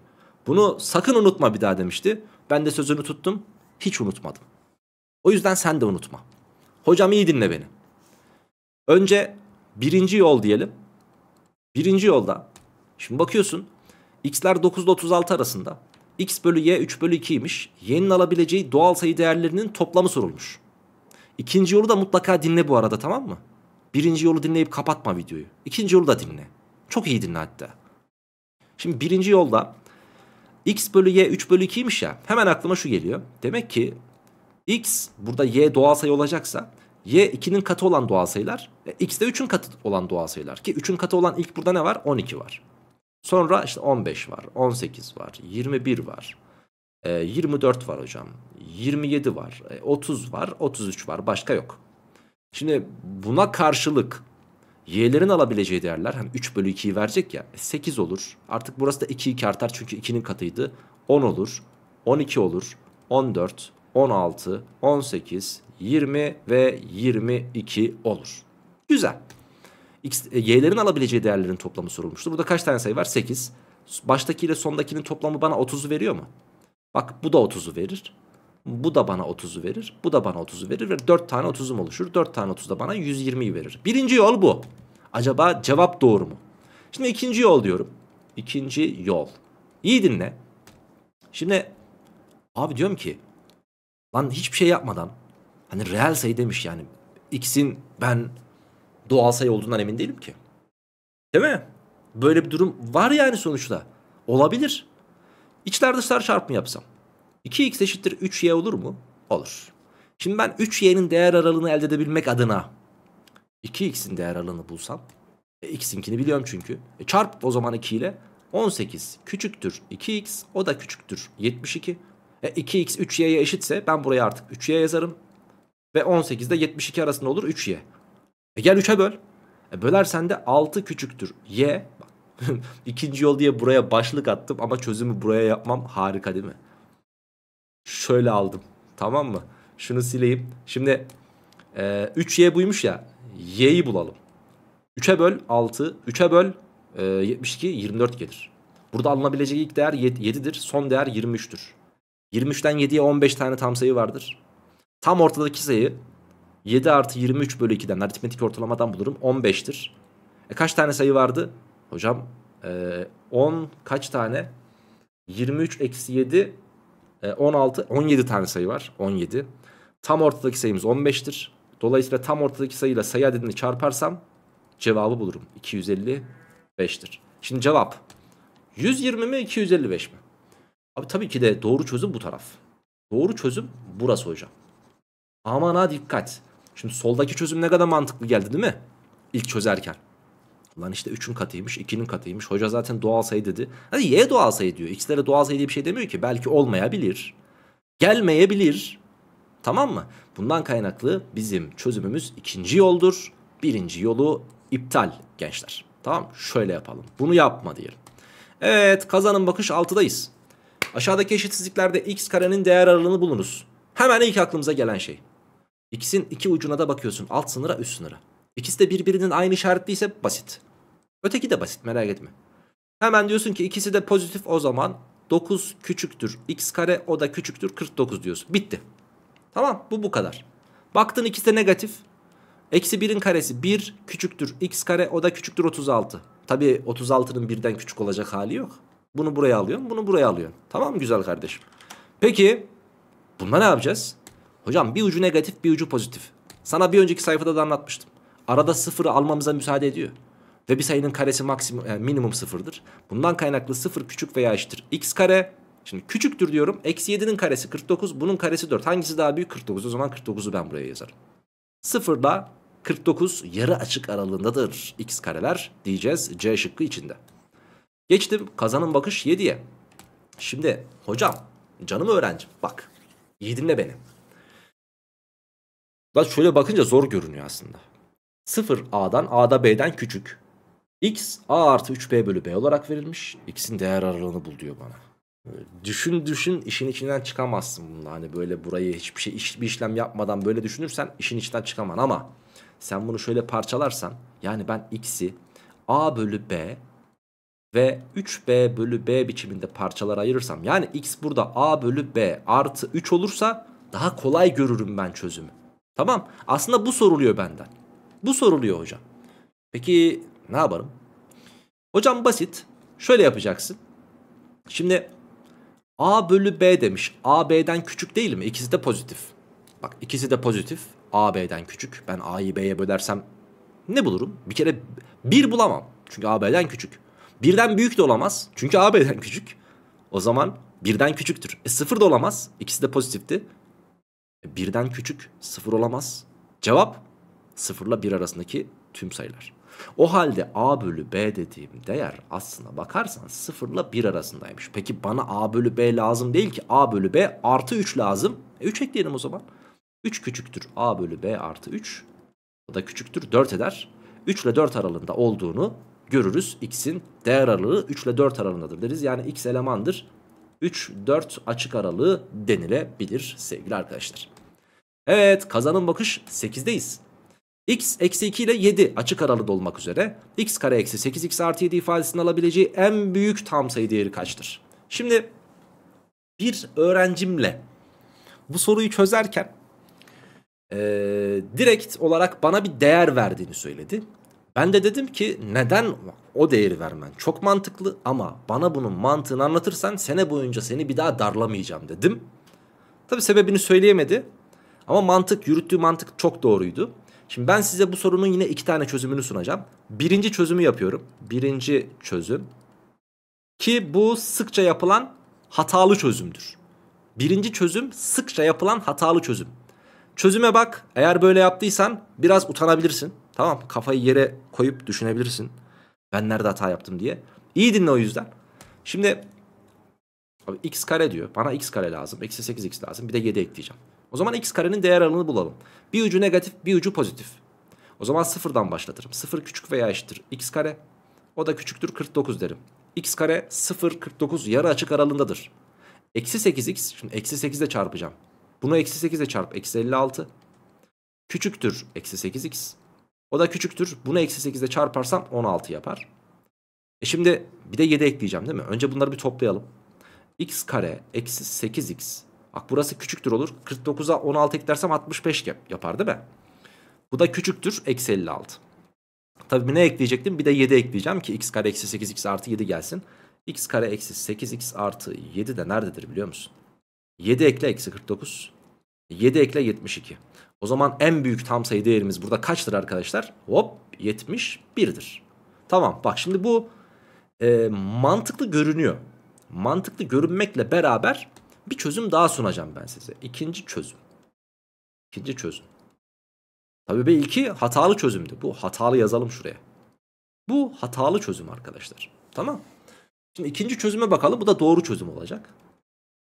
Bunu sakın unutma bir daha demişti. Ben de sözünü tuttum. Hiç unutmadım. O yüzden sen de unutma. Hocam iyi dinle beni. Önce birinci yol diyelim. Birinci yolda. Şimdi bakıyorsun. X'ler 9 ile 36 arasında. X bölü Y 3 bölü 2'ymiş. Y'nin alabileceği doğal sayı değerlerinin toplamı sorulmuş. İkinci yolu da mutlaka dinle bu arada tamam mı? Birinci yolu dinleyip kapatma videoyu. İkinci yolu da dinle. Çok iyi dinle hatta. Şimdi birinci yolda x bölü y 3 bölü 2'ymiş ya. Hemen aklıma şu geliyor. Demek ki x burada y doğal sayı olacaksa y 2'nin katı olan doğal sayılar. E, x de 3'ün katı olan doğal sayılar. Ki 3'ün katı olan ilk burada ne var? 12 var. Sonra işte 15 var, 18 var, 21 var. 24 e, var hocam. 27 var, 30 e, var, 33 var. Başka yok. Şimdi buna karşılık y'lerin alabileceği değerler hani 3 bölü 2'yi verecek ya 8 e, olur. Artık burası da 2 2 artar çünkü 2'nin katıydı. 10 olur, 12 olur, 14, 16, 18, 20 ve 22 olur. Güzel. X, e, y'lerin alabileceği değerlerin toplamı sorulmuştu. Burada kaç tane sayı var? 8. Baştaki ile sondakinin toplamı bana 30'u veriyor mu? Bak bu da 30'u verir. Bu da bana 30'u verir. Bu da bana 30'u verir ve 4 tane 30'um oluşur. 4 tane 30 da bana 120'yi verir. Birinci yol bu. Acaba cevap doğru mu? Şimdi ikinci yol diyorum. İkinci yol. İyi dinle. Şimdi abi diyorum ki lan hiçbir şey yapmadan hani reel sayı demiş yani x'in ben doğal sayı olduğundan emin değilim ki. Değil mi? Böyle bir durum var yani sonuçta. Olabilir. İçler dışlar çarpımı yapsam. 2x eşittir 3y olur mu? Olur. Şimdi ben 3y'nin değer aralığını elde edebilmek adına 2x'in değer aralığını bulsam e, x'inkini biliyorum çünkü. E, çarp o zaman 2 ile 18 küçüktür 2x o da küçüktür 72. E, 2x 3y'ye eşitse ben buraya artık 3y yazarım. Ve 18 de 72 arasında olur 3y. E, gel 3'e böl. E, bölersen de 6 küçüktür y. İkinci yol diye buraya başlık attım ama çözümü buraya yapmam harika değil mi? şöyle aldım. Tamam mı? Şunu sileyim. Şimdi e, 3y buymuş ya. y'yi bulalım. 3'e böl 6. 3'e böl e, 72 24 gelir. Burada alınabilecek ilk değer 7'dir. Son değer 23'tür. 23'ten 7'ye 15 tane tam sayı vardır. Tam ortadaki sayı 7 artı 23 bölü 2'den aritmetik ortalamadan bulurum. 15'tir. E kaç tane sayı vardı? Hocam e, 10 kaç tane? 23 eksi 7 16, ee, 17 tane sayı var. 17. Tam ortadaki sayımız 15'tir. Dolayısıyla tam ortadaki sayıyla sayı adedini çarparsam cevabı bulurum. 255'tir. Şimdi cevap 120 mi 255 mi? Abi tabii ki de doğru çözüm bu taraf. Doğru çözüm burası hocam. Aman ha dikkat. Şimdi soldaki çözüm ne kadar mantıklı geldi değil mi? İlk çözerken. Lan işte 3'ün katıymış 2'nin katıymış. Hoca zaten doğal sayı dedi. Hadi y doğal sayı diyor. X'lere doğal sayı diye bir şey demiyor ki. Belki olmayabilir. Gelmeyebilir. Tamam mı? Bundan kaynaklı bizim çözümümüz ikinci yoldur. Birinci yolu iptal gençler. Tamam Şöyle yapalım. Bunu yapma diyelim. Evet kazanın bakış 6'dayız. Aşağıdaki eşitsizliklerde x karenin değer aralığını bulunuz. Hemen ilk aklımıza gelen şey. X'in iki ucuna da bakıyorsun. Alt sınıra üst sınıra. İkisi de birbirinin aynı işaretliyse basit. Öteki de basit merak etme. Hemen diyorsun ki ikisi de pozitif o zaman 9 küçüktür x kare o da küçüktür 49 diyorsun. Bitti. Tamam bu bu kadar. Baktın ikisi de negatif. Eksi 1'in karesi 1 küçüktür x kare o da küçüktür 36. Tabi 36'nın birden küçük olacak hali yok. Bunu buraya alıyorsun, bunu buraya alıyorsun. Tamam mı güzel kardeşim? Peki bunda ne yapacağız? Hocam bir ucu negatif bir ucu pozitif. Sana bir önceki sayfada da anlatmıştım. Arada sıfırı almamıza müsaade ediyor. Ve bir sayının karesi maksimum, yani minimum sıfırdır. Bundan kaynaklı sıfır küçük veya eşittir. X kare Şimdi küçüktür diyorum. Eksi 7'nin karesi 49. Bunun karesi 4. Hangisi daha büyük? 49. O zaman 49'u ben buraya yazarım. 0 ile 49 yarı açık aralığındadır. X kareler diyeceğiz C şıkkı içinde. Geçtim kazanın bakış 7'ye. Şimdi hocam canım öğrencim bak iyi dinle beni. Bak şöyle bakınca zor görünüyor aslında. 0 A'dan A'da B'den küçük. X a artı 3b bölü b olarak verilmiş. X'in değer aralığını bul diyor bana. Düşün düşün işin içinden çıkamazsın bununla. Hani böyle burayı hiçbir şey hiçbir işlem yapmadan böyle düşünürsen işin içinden çıkaman ama sen bunu şöyle parçalarsan yani ben x'i a bölü b ve 3b bölü b biçiminde parçalar ayırırsam yani x burada a bölü b artı 3 olursa daha kolay görürüm ben çözümü. Tamam aslında bu soruluyor benden. Bu soruluyor hocam. Peki ne yaparım? Hocam basit. Şöyle yapacaksın. Şimdi A bölü B demiş. A B'den küçük değil mi? İkisi de pozitif. Bak ikisi de pozitif. A B'den küçük. Ben A'yı B'ye bölersem ne bulurum? Bir kere 1 bulamam. Çünkü A B'den küçük. Birden büyük de olamaz. Çünkü A B'den küçük. O zaman birden küçüktür. E sıfır da olamaz. İkisi de pozitifti. E, birden küçük sıfır olamaz. Cevap sıfırla bir arasındaki tüm sayılar. O halde A bölü B dediğim değer aslına bakarsan 0 ile 1 arasındaymış. Peki bana A bölü B lazım değil ki. A bölü B artı 3 lazım. E 3 ekleyelim o zaman. 3 küçüktür. A bölü B artı 3. O da küçüktür. 4 eder. 3 ile 4 aralığında olduğunu görürüz. X'in değer aralığı 3 ile 4 aralığındadır deriz. Yani X elemandır. 3-4 açık aralığı denilebilir sevgili arkadaşlar. Evet kazanın bakış 8'deyiz x eksi 2 ile 7 açık aralı da olmak üzere x kare eksi 8 x artı 7 ifadesini alabileceği en büyük tam sayı değeri kaçtır? Şimdi bir öğrencimle bu soruyu çözerken e, direkt olarak bana bir değer verdiğini söyledi. Ben de dedim ki neden o değeri vermen çok mantıklı ama bana bunun mantığını anlatırsan sene boyunca seni bir daha darlamayacağım dedim. Tabi sebebini söyleyemedi ama mantık yürüttüğü mantık çok doğruydu. Şimdi ben size bu sorunun yine iki tane çözümünü sunacağım. Birinci çözümü yapıyorum. Birinci çözüm. Ki bu sıkça yapılan hatalı çözümdür. Birinci çözüm sıkça yapılan hatalı çözüm. Çözüme bak. Eğer böyle yaptıysan biraz utanabilirsin. Tamam Kafayı yere koyup düşünebilirsin. Ben nerede hata yaptım diye. İyi dinle o yüzden. Şimdi abi x kare diyor. Bana x kare lazım. Eksi 8x lazım. Bir de 7 ekleyeceğim. O zaman x karenin değer aralığını bulalım. Bir ucu negatif bir ucu pozitif. O zaman sıfırdan başlatırım. Sıfır küçük veya eşittir. x kare o da küçüktür 49 derim. x kare 0 49 yarı açık aralığındadır. Eksi 8x şimdi eksi 8 ile çarpacağım. Bunu eksi 8 ile çarp eksi 56. Küçüktür eksi 8x. O da küçüktür. Bunu eksi 8 ile çarparsam 16 yapar. E şimdi bir de 7 ekleyeceğim değil mi? Önce bunları bir toplayalım. x kare eksi 8x Bak burası küçüktür olur. 49'a 16 eklersem 65 yapar değil mi? Bu da küçüktür. Eksi 56. Tabii ne ekleyecektim? Bir de 7 ekleyeceğim ki x kare eksi 8 x artı 7 gelsin. x kare eksi 8 x artı 7 de nerededir biliyor musun? 7 ekle eksi 49. 7 ekle 72. O zaman en büyük tam sayı değerimiz burada kaçtır arkadaşlar? Hop 71'dir. Tamam bak şimdi bu e, mantıklı görünüyor. Mantıklı görünmekle beraber bir çözüm daha sunacağım ben size. İkinci çözüm. İkinci çözüm. Tabii ilki hatalı çözümdü. Bu hatalı yazalım şuraya. Bu hatalı çözüm arkadaşlar. Tamam. Şimdi ikinci çözüme bakalım. Bu da doğru çözüm olacak.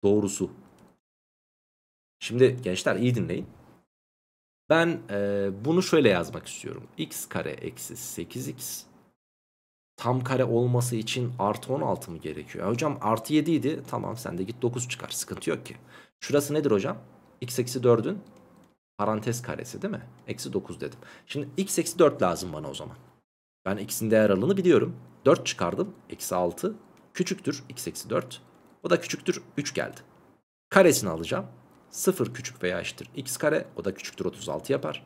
Doğrusu. Şimdi gençler iyi dinleyin. Ben e, bunu şöyle yazmak istiyorum. x kare eksi 8x tam kare olması için artı 16 mı gerekiyor? Ya hocam artı 7 idi. Tamam sen de git 9 çıkar. Sıkıntı yok ki. Şurası nedir hocam? x eksi 4'ün parantez karesi değil mi? Eksi 9 dedim. Şimdi x eksi 4 lazım bana o zaman. Ben x'in değer aralığını biliyorum. 4 çıkardım. Eksi 6 küçüktür x eksi 4. O da küçüktür 3 geldi. Karesini alacağım. 0 küçük veya eşittir x kare. O da küçüktür 36 yapar.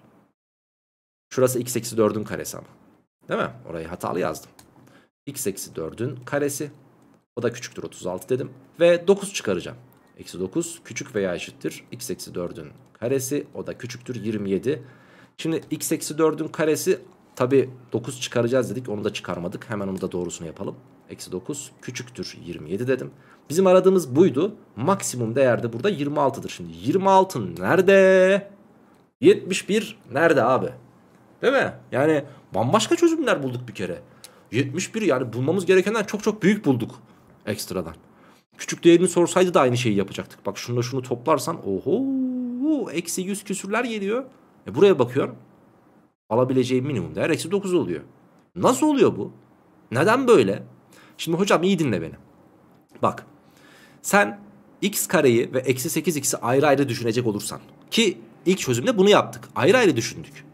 Şurası x eksi 4'ün karesi ama. Değil mi? Orayı hatalı yazdım x eksi 4'ün karesi. O da küçüktür 36 dedim. Ve 9 çıkaracağım. Eksi 9 küçük veya eşittir. x eksi 4'ün karesi. O da küçüktür 27. Şimdi x eksi 4'ün karesi tabi 9 çıkaracağız dedik. Onu da çıkarmadık. Hemen onu da doğrusunu yapalım. Eksi 9 küçüktür 27 dedim. Bizim aradığımız buydu. Maksimum değer de burada 26'dır. Şimdi 26 nerede? 71 nerede abi? Değil mi? Yani bambaşka çözümler bulduk bir kere. 71 yani bulmamız gerekenden çok çok büyük bulduk ekstradan. Küçük değerini sorsaydı da aynı şeyi yapacaktık. Bak şunu şunu toplarsan oho eksi 100 küsürler geliyor. E buraya bakıyorum alabileceğim minimum değer eksi 9 oluyor. Nasıl oluyor bu? Neden böyle? Şimdi hocam iyi dinle beni. Bak sen x kareyi ve eksi 8x'i ayrı ayrı düşünecek olursan ki ilk çözümde bunu yaptık ayrı ayrı düşündük.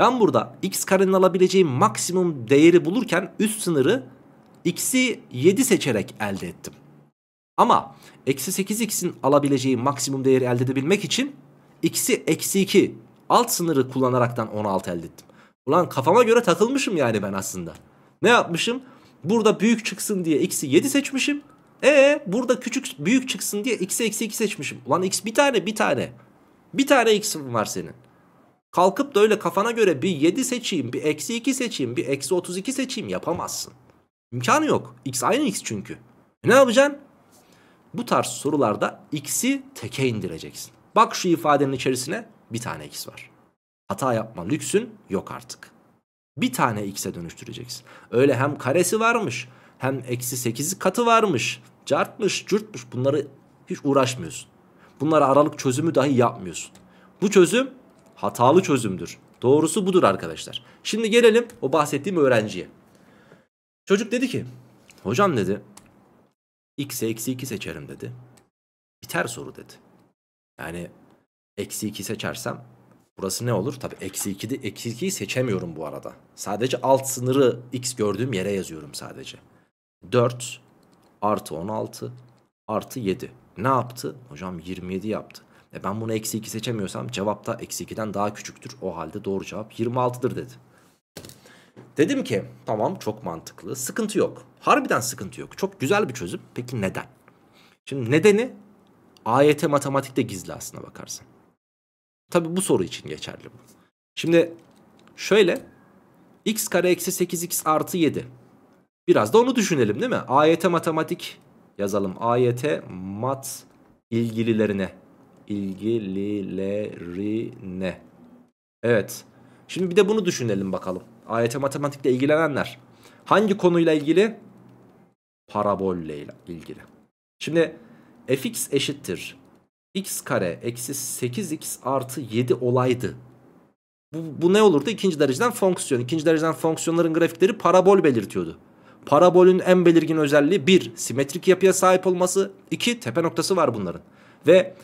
Ben burada x karenin alabileceği maksimum değeri bulurken üst sınırı x'i 7 seçerek elde ettim. Ama eksi 8x'in alabileceği maksimum değeri elde edebilmek için x'i eksi 2 alt sınırı kullanaraktan 16 elde ettim. Ulan kafama göre takılmışım yani ben aslında. Ne yapmışım? Burada büyük çıksın diye x'i 7 seçmişim. Ee burada küçük büyük çıksın diye x'i eksi 2 seçmişim. Ulan x bir tane bir tane. Bir tane x'in var senin. Kalkıp da öyle kafana göre bir 7 seçeyim, bir eksi 2 seçeyim, bir eksi 32 seçeyim yapamazsın. İmkanı yok. X aynı X çünkü. E ne yapacaksın? Bu tarz sorularda X'i teke indireceksin. Bak şu ifadenin içerisine bir tane X var. Hata yapma lüksün yok artık. Bir tane X'e dönüştüreceksin. Öyle hem karesi varmış hem eksi 8 katı varmış. Cartmış, cürtmüş bunları hiç uğraşmıyorsun. Bunlara aralık çözümü dahi yapmıyorsun. Bu çözüm hatalı çözümdür. Doğrusu budur arkadaşlar. Şimdi gelelim o bahsettiğim öğrenciye. Çocuk dedi ki hocam dedi x'e eksi 2 seçerim dedi. Biter soru dedi. Yani eksi 2 seçersem burası ne olur? Tabii eksi 2'de eksi 2'yi seçemiyorum bu arada. Sadece alt sınırı x gördüğüm yere yazıyorum sadece. 4 artı 16 artı 7. Ne yaptı? Hocam 27 yaptı. E ben bunu eksi 2 seçemiyorsam cevap da eksi 2'den daha küçüktür. O halde doğru cevap 26'dır dedi. Dedim ki tamam çok mantıklı sıkıntı yok. Harbiden sıkıntı yok. Çok güzel bir çözüm. Peki neden? Şimdi nedeni AYT matematikte gizli aslına bakarsın. Tabi bu soru için geçerli bu. Şimdi şöyle x kare eksi 8x artı 7. Biraz da onu düşünelim değil mi? AYT matematik yazalım. AYT mat ilgililerine ilgililerine. Evet. Şimdi bir de bunu düşünelim bakalım. AYT matematikle ilgilenenler. Hangi konuyla ilgili? Parabolle ile ilgili. Şimdi fx eşittir. x kare eksi 8x artı 7 olaydı. Bu, bu ne olurdu? İkinci dereceden fonksiyon. İkinci dereceden fonksiyonların grafikleri parabol belirtiyordu. Parabolün en belirgin özelliği 1. Simetrik yapıya sahip olması. 2. Tepe noktası var bunların. Ve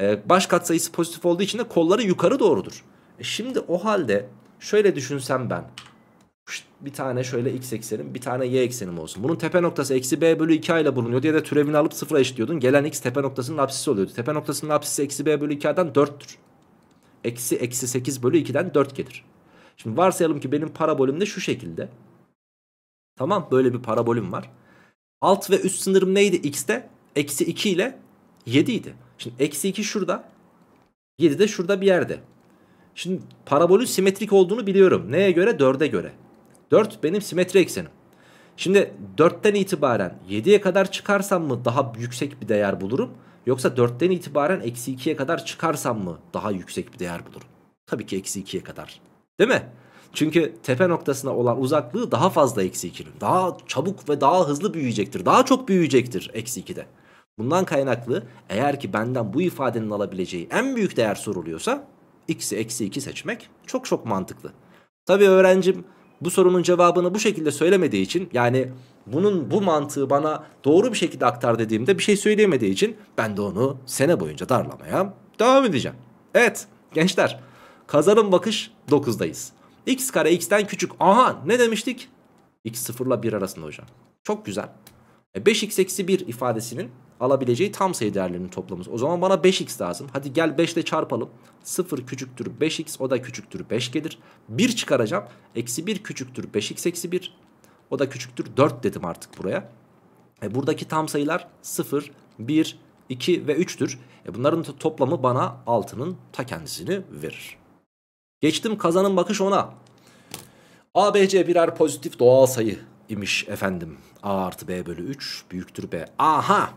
e, baş katsayısı pozitif olduğu için de kolları yukarı doğrudur. E şimdi o halde şöyle düşünsem ben. Bir tane şöyle x eksenim bir tane y eksenim olsun. Bunun tepe noktası eksi b bölü 2a ile bulunuyordu ya da türevini alıp sıfıra eşitliyordun. Gelen x tepe noktasının apsisi oluyordu. Tepe noktasının apsisi eksi b bölü 2a'dan 4'tür. Eksi eksi 8 bölü 2'den 4 gelir. Şimdi varsayalım ki benim parabolüm de şu şekilde. Tamam böyle bir parabolüm var. Alt ve üst sınırım neydi x'te? Eksi 2 ile 7 idi. Şimdi eksi 2 şurada. 7 de şurada bir yerde. Şimdi parabolün simetrik olduğunu biliyorum. Neye göre? 4'e göre. 4 benim simetri eksenim. Şimdi 4'ten itibaren 7'ye kadar çıkarsam mı daha yüksek bir değer bulurum? Yoksa 4'ten itibaren eksi 2'ye kadar çıkarsam mı daha yüksek bir değer bulurum? Tabii ki eksi 2'ye kadar. Değil mi? Çünkü tepe noktasına olan uzaklığı daha fazla eksi 2'nin. Daha çabuk ve daha hızlı büyüyecektir. Daha çok büyüyecektir eksi 2'de. Bundan kaynaklı eğer ki benden bu ifadenin alabileceği en büyük değer soruluyorsa x'i eksi 2 seçmek çok çok mantıklı. Tabi öğrencim bu sorunun cevabını bu şekilde söylemediği için yani bunun bu mantığı bana doğru bir şekilde aktar dediğimde bir şey söyleyemediği için ben de onu sene boyunca darlamaya devam edeceğim. Evet gençler kazanım bakış 9'dayız. x kare x'ten küçük aha ne demiştik? x sıfırla ile 1 arasında hocam. Çok güzel. 5x e, eksi 1 ifadesinin alabileceği tam sayı değerlerinin toplamı. O zaman bana 5x lazım. Hadi gel 5 ile çarpalım. 0 küçüktür 5x o da küçüktür 5 gelir. 1 çıkaracağım. Eksi 1 küçüktür 5x eksi 1 o da küçüktür 4 dedim artık buraya. E buradaki tam sayılar 0, 1, 2 ve 3'tür. E bunların toplamı bana 6'nın ta kendisini verir. Geçtim kazanın bakış ona. ABC birer pozitif doğal sayı imiş efendim. A artı B bölü 3 büyüktür B. Aha!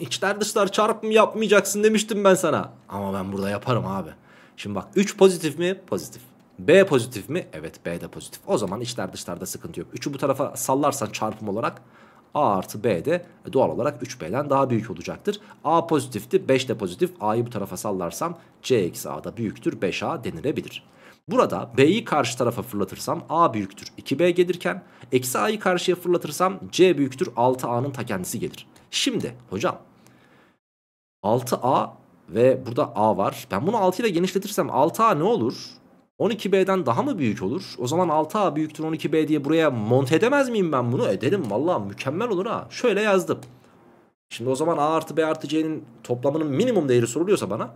İçler dışlar çarpım yapmayacaksın demiştim ben sana. Ama ben burada yaparım abi. Şimdi bak 3 pozitif mi? Pozitif. B pozitif mi? Evet B de pozitif. O zaman içler dışlarda sıkıntı yok. 3'ü bu tarafa sallarsan çarpım olarak A artı B de doğal olarak 3B'den daha büyük olacaktır. A pozitifti 5 de pozitif. A'yı bu tarafa sallarsam C eksi A da büyüktür 5A denilebilir. Burada B'yi karşı tarafa fırlatırsam A büyüktür 2B gelirken eksi A'yı karşıya fırlatırsam C büyüktür 6A'nın ta kendisi gelir. Şimdi hocam 6A ve burada A var. Ben bunu 6 ile genişletirsem 6A ne olur? 12B'den daha mı büyük olur? O zaman 6A büyüktür 12B diye buraya monte edemez miyim ben bunu? Ederim vallahi mükemmel olur ha. Şöyle yazdım. Şimdi o zaman A artı B artı C'nin toplamının minimum değeri soruluyorsa bana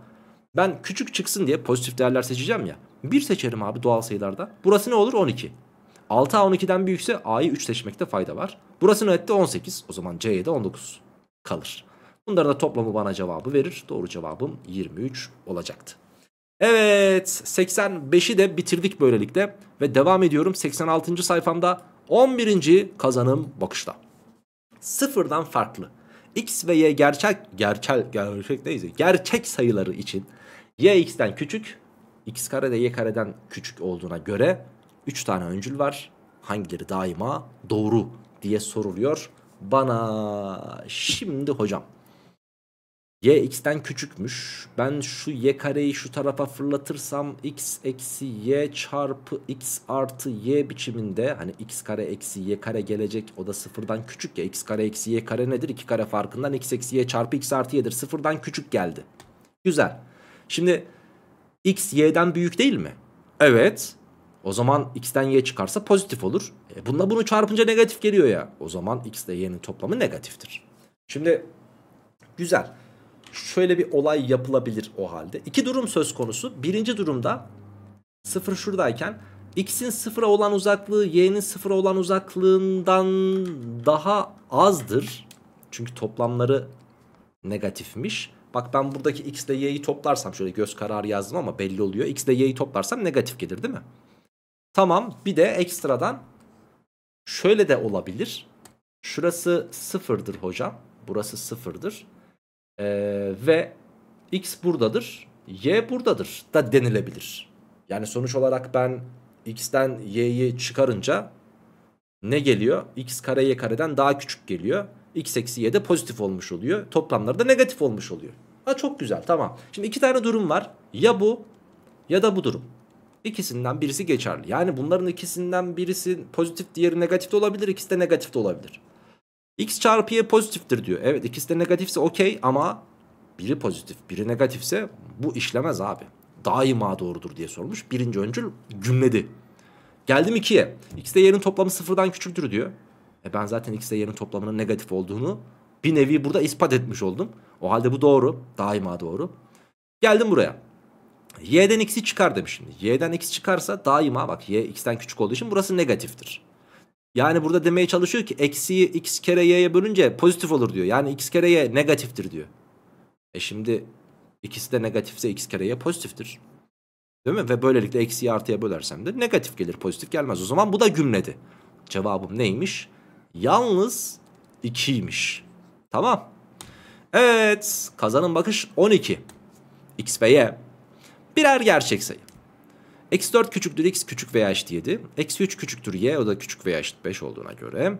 ben küçük çıksın diye pozitif değerler seçeceğim ya. 1 seçerim abi doğal sayılarda. Burası ne olur? 12. 6 A12'den büyükse A'yı 3 seçmekte fayda var. Burası nette 18. O zaman C'ye de 19 kalır. Bunların da toplamı bana cevabı verir. Doğru cevabım 23 olacaktı. Evet 85'i de bitirdik böylelikle ve devam ediyorum 86. sayfamda 11. kazanım bakışta. Sıfırdan farklı. X ve Y gerçek gerçek gerçek neyse gerçek sayıları için Y x'ten küçük x kare de y kareden küçük olduğuna göre 3 tane öncül var. Hangileri daima doğru diye soruluyor bana. Şimdi hocam y x'ten küçükmüş. Ben şu y kareyi şu tarafa fırlatırsam x eksi y çarpı x artı y biçiminde hani x kare eksi y kare gelecek o da sıfırdan küçük ya x kare eksi y kare nedir? 2 kare farkından x eksi y çarpı x artı y'dir sıfırdan küçük geldi. Güzel. Şimdi x y'den büyük değil mi? Evet. O zaman x'ten y çıkarsa pozitif olur. E bununla bunu çarpınca negatif geliyor ya. O zaman x ile y'nin toplamı negatiftir. Şimdi güzel. Şöyle bir olay yapılabilir o halde. İki durum söz konusu. Birinci durumda sıfır şuradayken x'in sıfıra olan uzaklığı y'nin sıfıra olan uzaklığından daha azdır. Çünkü toplamları negatifmiş. Bak ben buradaki x ile y'yi toplarsam şöyle göz kararı yazdım ama belli oluyor. x ile y'yi toplarsam negatif gelir değil mi? Tamam bir de ekstradan şöyle de olabilir. Şurası sıfırdır hocam. Burası sıfırdır. Ee, ve x buradadır. Y buradadır da denilebilir. Yani sonuç olarak ben x'ten y'yi çıkarınca ne geliyor? x kare y kareden daha küçük geliyor. x eksi y de pozitif olmuş oluyor. Toplamları da negatif olmuş oluyor. Ha çok güzel tamam. Şimdi iki tane durum var. Ya bu ya da bu durum. İkisinden birisi geçerli. Yani bunların ikisinden birisi pozitif diğeri negatif de olabilir. İkisi de negatif de olabilir. X çarpı Y pozitiftir diyor. Evet ikisi de negatifse okey ama biri pozitif biri negatifse bu işlemez abi. Daima doğrudur diye sormuş. Birinci öncül gümledi. Geldim ikiye. X de Y'nin toplamı sıfırdan küçüktür diyor. E ben zaten X de Y'nin toplamının negatif olduğunu bir nevi burada ispat etmiş oldum. O halde bu doğru. Daima doğru. Geldim buraya. Y'den x'i çıkar demiş şimdi. Y'den x çıkarsa daima bak y x'ten küçük olduğu için burası negatiftir. Yani burada demeye çalışıyor ki eksiyi x kere y'ye bölünce pozitif olur diyor. Yani x kere y negatiftir diyor. E şimdi ikisi de negatifse x kere y pozitiftir. Değil mi? Ve böylelikle eksiyi artıya bölersem de negatif gelir pozitif gelmez. O zaman bu da gümledi. Cevabım neymiş? Yalnız 2'ymiş. Tamam. Evet kazanın bakış 12. X ve Y birer gerçek sayı. X 4 küçüktür x küçük veya eşit 7. X 3 küçüktür y o da küçük veya eşit 5 olduğuna göre.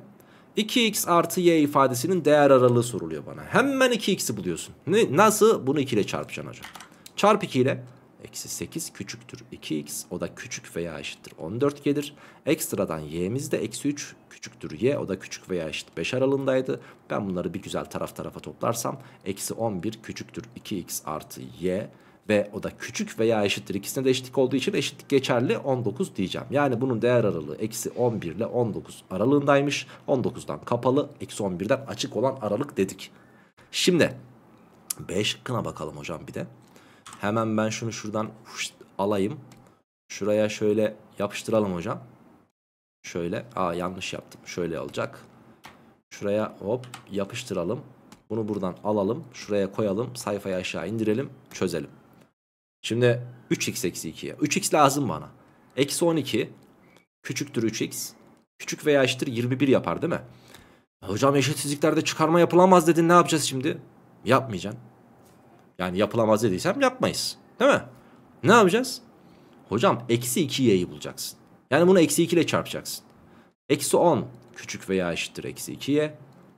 2x artı y ifadesinin değer aralığı soruluyor bana. Hemen 2x'i buluyorsun. Ne, nasıl? Bunu 2 ile çarpacaksın hocam. Çarp 2 ile Eksi 8 küçüktür 2x o da küçük veya eşittir 14 gelir. Ekstradan y'miz de eksi 3 küçüktür y o da küçük veya eşit. 5 aralığındaydı. Ben bunları bir güzel taraf tarafa toplarsam eksi 11 küçüktür 2x artı y ve o da küçük veya eşittir ikisine de eşitlik olduğu için eşitlik geçerli 19 diyeceğim. Yani bunun değer aralığı eksi 11 ile 19 aralığındaymış. 19'dan kapalı eksi 11'den açık olan aralık dedik. Şimdi B şıkkına bakalım hocam bir de. Hemen ben şunu şuradan alayım. Şuraya şöyle yapıştıralım hocam. Şöyle. Aa yanlış yaptım. Şöyle alacak. Şuraya hop yapıştıralım. Bunu buradan alalım. Şuraya koyalım. Sayfayı aşağı indirelim. Çözelim. Şimdi 3x eksi 2'ye. 3x lazım bana. Eksi 12 küçüktür 3x. Küçük veya eşittir 21 yapar değil mi? Hocam eşitsizliklerde çıkarma yapılamaz dedin ne yapacağız şimdi? Yapmayacaksın. Yani yapılamaz dediysem yapmayız. Değil mi? Ne yapacağız? Hocam eksi 2y'yi bulacaksın. Yani bunu eksi 2 ile çarpacaksın. Eksi 10 küçük veya eşittir eksi 2y.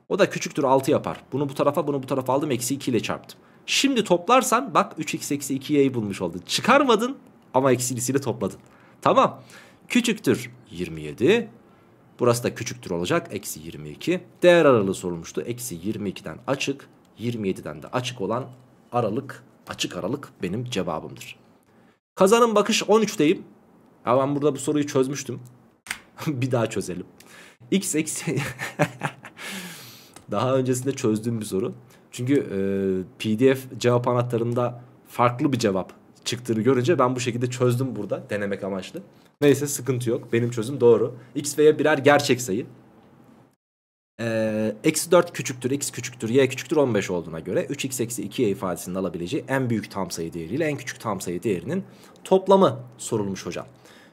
O da küçüktür 6 yapar. Bunu bu tarafa bunu bu tarafa aldım eksi 2 ile çarptım. Şimdi toplarsan bak 3x eksi 2y'yi bulmuş oldun. Çıkarmadın ama eksilisiyle topladın. Tamam. Küçüktür 27. Burası da küçüktür olacak. Eksi 22. Değer aralığı sorulmuştu. Eksi 22'den açık. 27'den de açık olan aralık açık aralık benim cevabımdır. Kazanın bakış 13'teyim. Ya ben burada bu soruyu çözmüştüm. bir daha çözelim. X eksi... daha öncesinde çözdüğüm bir soru. Çünkü e, pdf cevap anahtarında farklı bir cevap çıktığını görünce ben bu şekilde çözdüm burada denemek amaçlı. Neyse sıkıntı yok. Benim çözüm doğru. X ve Y birer gerçek sayı. Ee, eksi 4 küçüktür, x küçüktür, y küçüktür 15 olduğuna göre 3x eksi 2y ifadesinin alabileceği en büyük tam sayı değeriyle en küçük tam sayı değerinin toplamı sorulmuş hocam.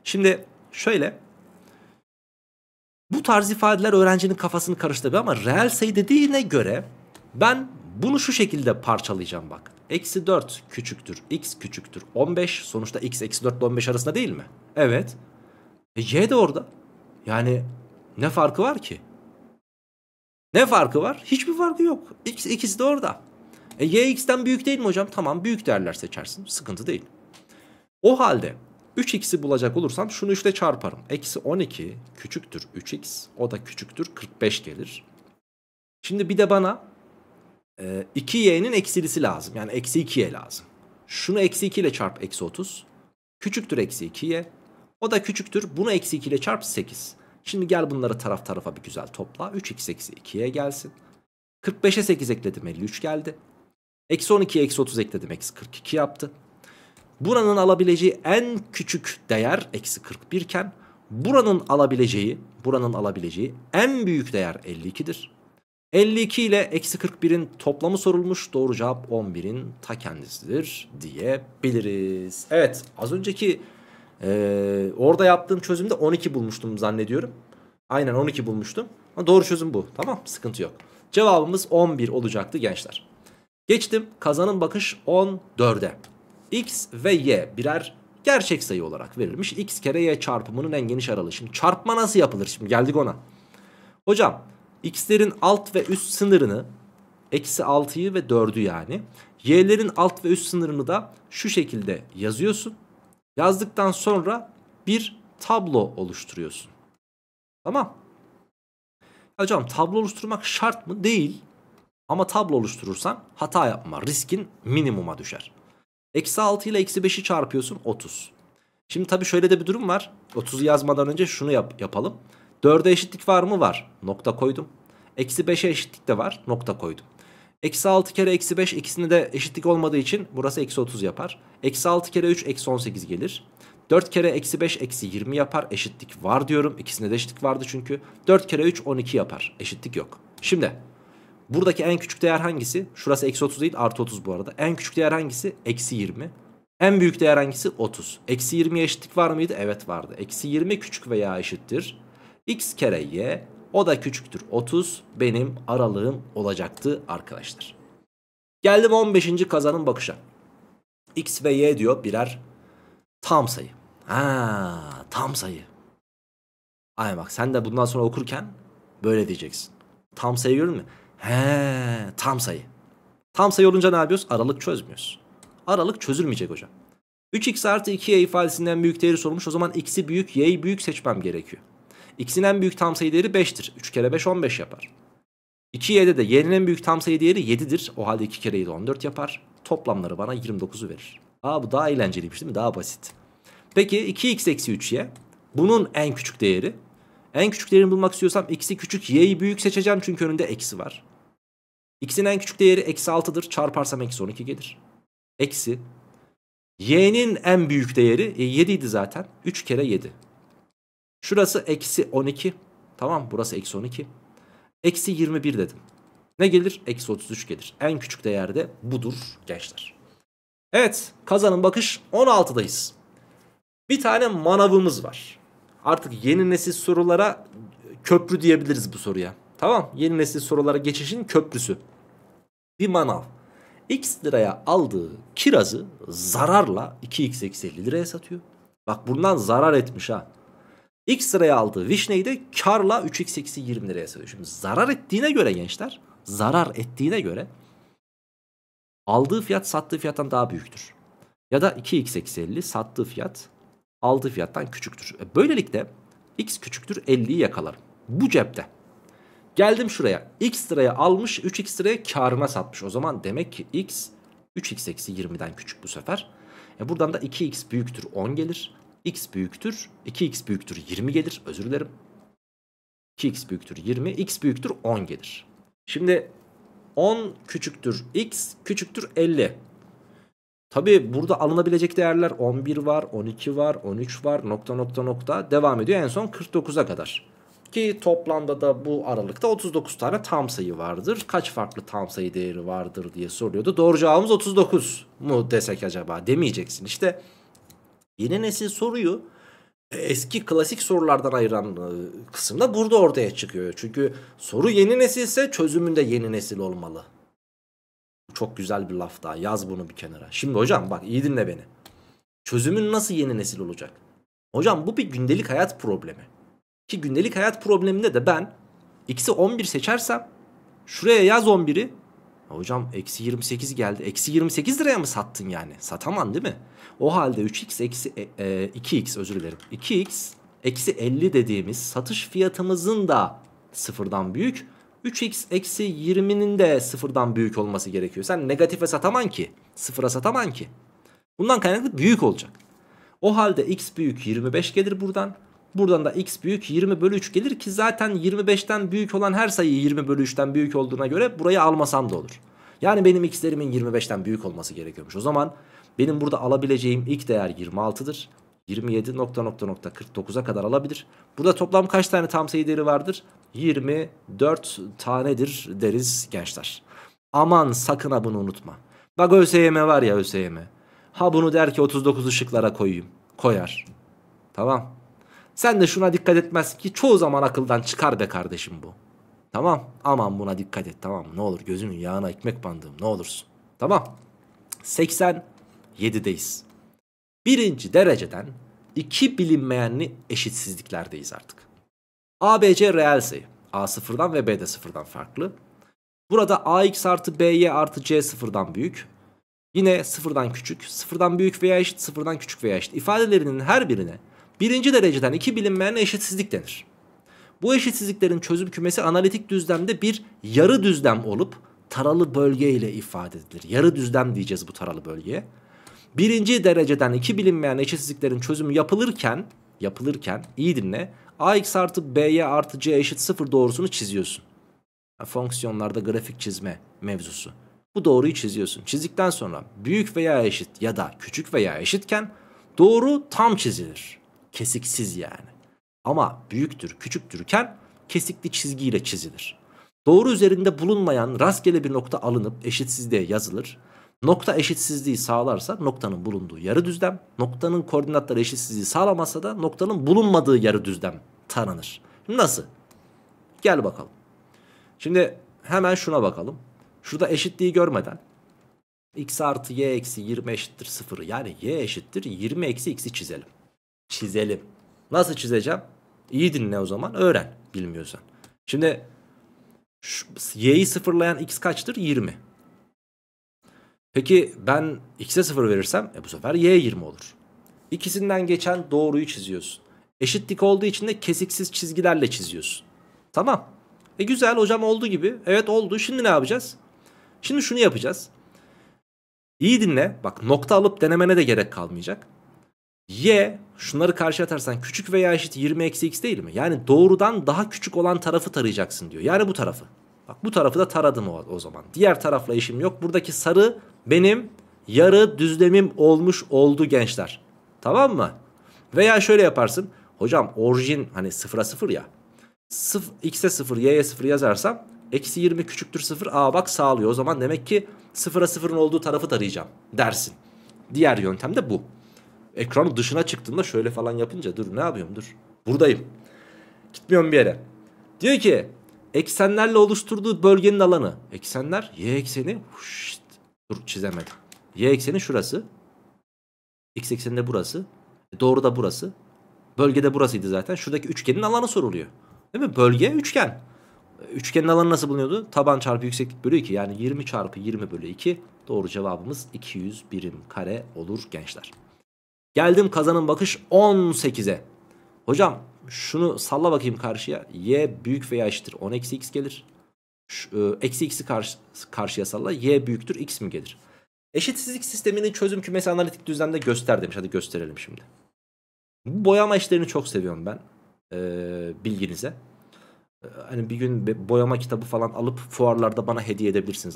Şimdi şöyle bu tarz ifadeler öğrencinin kafasını karıştırıyor ama reel sayı dediğine göre ben bunu şu şekilde parçalayacağım bak. Eksi 4 küçüktür, x küçüktür, 15 sonuçta x eksi 4 ile 15 arasında değil mi? Evet. E, y de orada. Yani ne farkı var ki? Ne farkı var? Hiçbir farkı yok. X, ikisi de orada. E, y x'ten büyük değil mi hocam? Tamam büyük değerler seçersin. Sıkıntı değil. O halde 3x'i bulacak olursam şunu 3 ile çarparım. Eksi 12 küçüktür 3x. O da küçüktür 45 gelir. Şimdi bir de bana e, 2y'nin eksilisi lazım. Yani eksi 2y lazım. Şunu eksi 2 ile çarp eksi 30. Küçüktür eksi 2y. O da küçüktür. Bunu eksi 2 ile çarp 8. Şimdi gel bunları taraf tarafa bir güzel topla. 3x eksi 2'ye gelsin. 45'e 8 ekledim 53 geldi. Eksi 12'ye eksi 30 ekledim eksi 42 yaptı. Buranın alabileceği en küçük değer eksi 41 iken buranın alabileceği buranın alabileceği en büyük değer 52'dir. 52 ile eksi 41'in toplamı sorulmuş. Doğru cevap 11'in ta kendisidir diyebiliriz. Evet az önceki ee, orada yaptığım çözümde 12 bulmuştum zannediyorum. Aynen 12 bulmuştum. Ama doğru çözüm bu. Tamam sıkıntı yok. Cevabımız 11 olacaktı gençler. Geçtim Kazanın bakış 14'e. X ve Y birer gerçek sayı olarak verilmiş. X kere Y çarpımının en geniş aralığı. Şimdi çarpma nasıl yapılır? Şimdi geldik ona. Hocam X'lerin alt ve üst sınırını eksi 6'yı ve 4'ü yani. Y'lerin alt ve üst sınırını da şu şekilde yazıyorsun yazdıktan sonra bir tablo oluşturuyorsun. Tamam. Hocam tablo oluşturmak şart mı? Değil. Ama tablo oluşturursan hata yapma. Riskin minimuma düşer. Eksi 6 ile eksi 5'i çarpıyorsun 30. Şimdi tabii şöyle de bir durum var. 30'u yazmadan önce şunu yap yapalım. 4'e eşitlik var mı? Var. Nokta koydum. Eksi 5'e eşitlik de var. Nokta koydum. Eksi 6 kere eksi 5 ikisinde de eşitlik olmadığı için burası eksi 30 yapar. Eksi 6 kere 3 eksi 18 gelir. 4 kere eksi 5 eksi 20 yapar. Eşitlik var diyorum. İkisinde de eşitlik vardı çünkü. 4 kere 3 12 yapar. Eşitlik yok. Şimdi buradaki en küçük değer hangisi? Şurası eksi 30 değil artı 30 bu arada. En küçük değer hangisi? Eksi 20. En büyük değer hangisi? 30. Eksi 20'ye eşitlik var mıydı? Evet vardı. Eksi 20 küçük veya eşittir. x kere y o da küçüktür 30 benim aralığım olacaktı arkadaşlar. Geldim 15. kazanın bakışa. X ve Y diyor birer tam sayı. Ha, tam sayı. Ay bak sen de bundan sonra okurken böyle diyeceksin. Tam sayı görün mü? He, tam sayı. Tam sayı olunca ne yapıyoruz? Aralık çözmüyoruz. Aralık çözülmeyecek hocam. 3x artı 2y ifadesinden büyük değeri sorulmuş. O zaman x'i büyük, y'yi büyük seçmem gerekiyor x'in en büyük tam sayı değeri 5'tir. 3 kere 5 15 yapar. 2y'de de y'nin en büyük tam sayı değeri 7'dir. O halde 2 kere 7 14 yapar. Toplamları bana 29'u verir. Aa bu daha eğlenceliymiş değil mi? Daha basit. Peki 2x eksi 3y. Bunun en küçük değeri. En küçük değerini bulmak istiyorsam x'i küçük y'yi büyük seçeceğim çünkü önünde eksi var. x'in en küçük değeri eksi 6'dır. Çarparsam eksi 12 gelir. Eksi. y'nin en büyük değeri e, 7 idi zaten. 3 kere 7. Şurası eksi 12. Tamam burası eksi 12. Eksi 21 dedim. Ne gelir? Eksi 33 gelir. En küçük değerde budur gençler. Evet kazanın bakış 16'dayız. Bir tane manavımız var. Artık yeni nesil sorulara köprü diyebiliriz bu soruya. Tamam yeni nesil sorulara geçişin köprüsü. Bir manav. X liraya aldığı kirazı zararla 2x eksi 50 liraya satıyor. Bak bundan zarar etmiş ha. X sıraya aldığı vişneyi de karla 3x-8'i 20 liraya satıyor. Şimdi zarar ettiğine göre gençler zarar ettiğine göre aldığı fiyat sattığı fiyattan daha büyüktür. Ya da 2x-50 sattığı fiyat aldığı fiyattan küçüktür. E, böylelikle x küçüktür 50'yi yakalarım. Bu cepte. Geldim şuraya. X liraya almış 3x liraya karına satmış. O zaman demek ki x 3x eksi 20'den küçük bu sefer. E buradan da 2x büyüktür 10 gelir x büyüktür 2x büyüktür 20 gelir özür dilerim. 2x büyüktür 20 x büyüktür 10 gelir. Şimdi 10 küçüktür x küçüktür 50. Tabi burada alınabilecek değerler 11 var 12 var 13 var nokta nokta nokta devam ediyor en son 49'a kadar. Ki toplamda da bu aralıkta 39 tane tam sayı vardır. Kaç farklı tam sayı değeri vardır diye soruyordu. Doğru cevabımız 39 mu desek acaba demeyeceksin. İşte Yeni nesil soruyu e, eski klasik sorulardan ayıran e, kısımda burada ortaya çıkıyor. Çünkü soru yeni nesilse çözümünde yeni nesil olmalı. Çok güzel bir laf daha. Yaz bunu bir kenara. Şimdi hocam bak iyi dinle beni. Çözümün nasıl yeni nesil olacak? Hocam bu bir gündelik hayat problemi. Ki gündelik hayat probleminde de ben x'i 11 seçersem şuraya yaz 11'i Hocam eksi 28 geldi. Eksi 28 liraya mı sattın yani? Sataman değil mi? O halde 3x eksi e, e, 2x özür dilerim. 2x eksi 50 dediğimiz satış fiyatımızın da sıfırdan büyük. 3x eksi 20'nin de sıfırdan büyük olması gerekiyor. Sen negatife sataman ki. Sıfıra sataman ki. Bundan kaynaklı büyük olacak. O halde x büyük 25 gelir buradan. Buradan da x büyük 20 bölü 3 gelir ki zaten 25'ten büyük olan her sayı 20 bölü 3'ten büyük olduğuna göre burayı almasam da olur. Yani benim x'lerimin 25'ten büyük olması gerekiyormuş. O zaman benim burada alabileceğim ilk değer 26'dır. 27 nokta nokta nokta 49'a kadar alabilir. Burada toplam kaç tane tam sayı değeri vardır? 24 tanedir deriz gençler. Aman sakın ha bunu unutma. Bak ÖSYM var ya ÖSYM. Ha bunu der ki 39 ışıklara koyayım. Koyar. Tamam. Sen de şuna dikkat etmez ki çoğu zaman akıldan çıkar be kardeşim bu. Tamam aman buna dikkat et tamam ne olur gözümün yağına ekmek bandığım ne olursun. Tamam 87'deyiz. Birinci dereceden iki bilinmeyenli eşitsizliklerdeyiz artık. ABC reel sayı. A sıfırdan ve B de sıfırdan farklı. Burada AX artı BY artı C sıfırdan büyük. Yine sıfırdan küçük, sıfırdan büyük veya eşit, sıfırdan küçük veya eşit ifadelerinin her birine Birinci dereceden iki bilinmeyene eşitsizlik denir. Bu eşitsizliklerin çözüm kümesi analitik düzlemde bir yarı düzlem olup taralı bölge ile ifade edilir. Yarı düzlem diyeceğiz bu taralı bölgeye. Birinci dereceden iki bilinmeyen eşitsizliklerin çözümü yapılırken, yapılırken iyi dinle. AX artı B'ye artı C eşit sıfır doğrusunu çiziyorsun. Fonksiyonlarda grafik çizme mevzusu. Bu doğruyu çiziyorsun. Çizdikten sonra büyük veya eşit ya da küçük veya eşitken doğru tam çizilir. Kesiksiz yani. Ama büyüktür, küçüktürken kesikli çizgiyle çizilir. Doğru üzerinde bulunmayan rastgele bir nokta alınıp eşitsizliğe yazılır. Nokta eşitsizliği sağlarsa noktanın bulunduğu yarı düzlem, noktanın koordinatları eşitsizliği sağlamasa da noktanın bulunmadığı yarı düzlem tanınır. Nasıl? Gel bakalım. Şimdi hemen şuna bakalım. Şurada eşitliği görmeden x artı y eksi 20 eşittir 0'ı yani y eşittir 20 eksi x'i çizelim çizelim. Nasıl çizeceğim? İyi dinle o zaman öğren bilmiyorsan. Şimdi y'yi sıfırlayan x kaçtır? 20. Peki ben x'e sıfır verirsem e bu sefer y 20 olur. İkisinden geçen doğruyu çiziyorsun. Eşitlik olduğu için de kesiksiz çizgilerle çiziyorsun. Tamam. E güzel hocam oldu gibi. Evet oldu. Şimdi ne yapacağız? Şimdi şunu yapacağız. İyi dinle. Bak nokta alıp denemene de gerek kalmayacak. Y şunları karşı atarsan küçük veya eşit 20 eksi x değil mi? Yani doğrudan daha küçük olan tarafı tarayacaksın diyor. Yani bu tarafı. Bak bu tarafı da taradım o, o zaman. Diğer tarafla işim yok. Buradaki sarı benim yarı düzlemim olmuş oldu gençler. Tamam mı? Veya şöyle yaparsın. Hocam orijin hani sıfıra sıfır ya. Sıf, x'e sıfır y'ye sıfır yazarsam eksi 20 küçüktür sıfır. Aa bak sağlıyor. O zaman demek ki sıfıra sıfırın olduğu tarafı tarayacağım dersin. Diğer yöntem de bu ekranın dışına çıktığında şöyle falan yapınca dur ne yapıyorum dur. Buradayım. Gitmiyorum bir yere. Diyor ki eksenlerle oluşturduğu bölgenin alanı. Eksenler y ekseni. Huşt, dur çizemedim. Y ekseni şurası. X ekseni de burası. E, doğru da burası. Bölgede burasıydı zaten. Şuradaki üçgenin alanı soruluyor. Değil mi? Bölge üçgen. E, üçgenin alanı nasıl bulunuyordu? Taban çarpı yükseklik bölü 2. Yani 20 çarpı 20 bölü 2. Doğru cevabımız 200 birim kare olur gençler. Geldim kazanın bakış 18'e. Hocam şunu salla bakayım karşıya. Y büyük veya eşittir. 10 eksi x gelir. E, eksi x'i karşı, karşıya salla. Y büyüktür x mi gelir? Eşitsizlik sisteminin çözüm kümesi analitik düzlemde göster demiş. Hadi gösterelim şimdi. Bu boyama işlerini çok seviyorum ben. E, bilginize. E, hani bir gün boyama kitabı falan alıp fuarlarda bana hediye edebilirsiniz.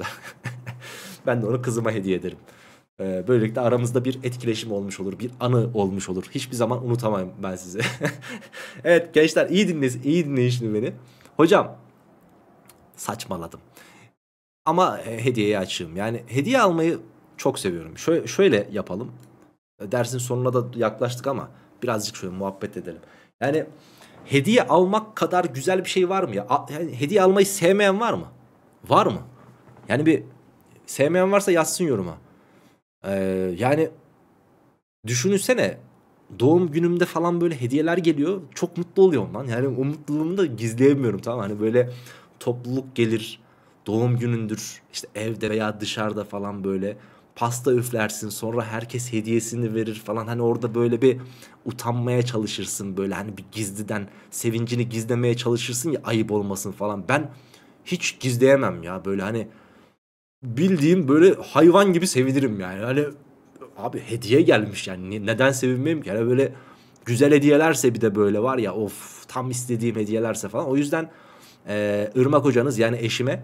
ben de onu kızıma hediye ederim. Ee, böylelikle aramızda bir etkileşim olmuş olur. Bir anı olmuş olur. Hiçbir zaman unutamam ben sizi. evet gençler iyi dinleyin, iyi dinleyin beni. Hocam saçmaladım. Ama e, hediyeyi açayım. Yani hediye almayı çok seviyorum. Şöyle, şöyle yapalım. E, dersin sonuna da yaklaştık ama birazcık şöyle muhabbet edelim. Yani hediye almak kadar güzel bir şey var mı ya? Yani hediye almayı sevmeyen var mı? Var mı? Yani bir sevmeyen varsa yazsın yoruma. Ee, yani düşünsene doğum günümde falan böyle hediyeler geliyor. Çok mutlu oluyorum lan. Yani o mutluluğumu da gizleyemiyorum tamam. Hani böyle topluluk gelir doğum günündür işte evde veya dışarıda falan böyle pasta üflersin sonra herkes hediyesini verir falan hani orada böyle bir utanmaya çalışırsın böyle hani bir gizliden sevincini gizlemeye çalışırsın ya ayıp olmasın falan ben hiç gizleyemem ya böyle hani bildiğim böyle hayvan gibi sevinirim yani. Hani abi hediye gelmiş yani neden sevinmeyeyim ki? Yani böyle güzel hediyelerse bir de böyle var ya of tam istediğim hediyelerse falan. O yüzden e, Irmak hocanız yani eşime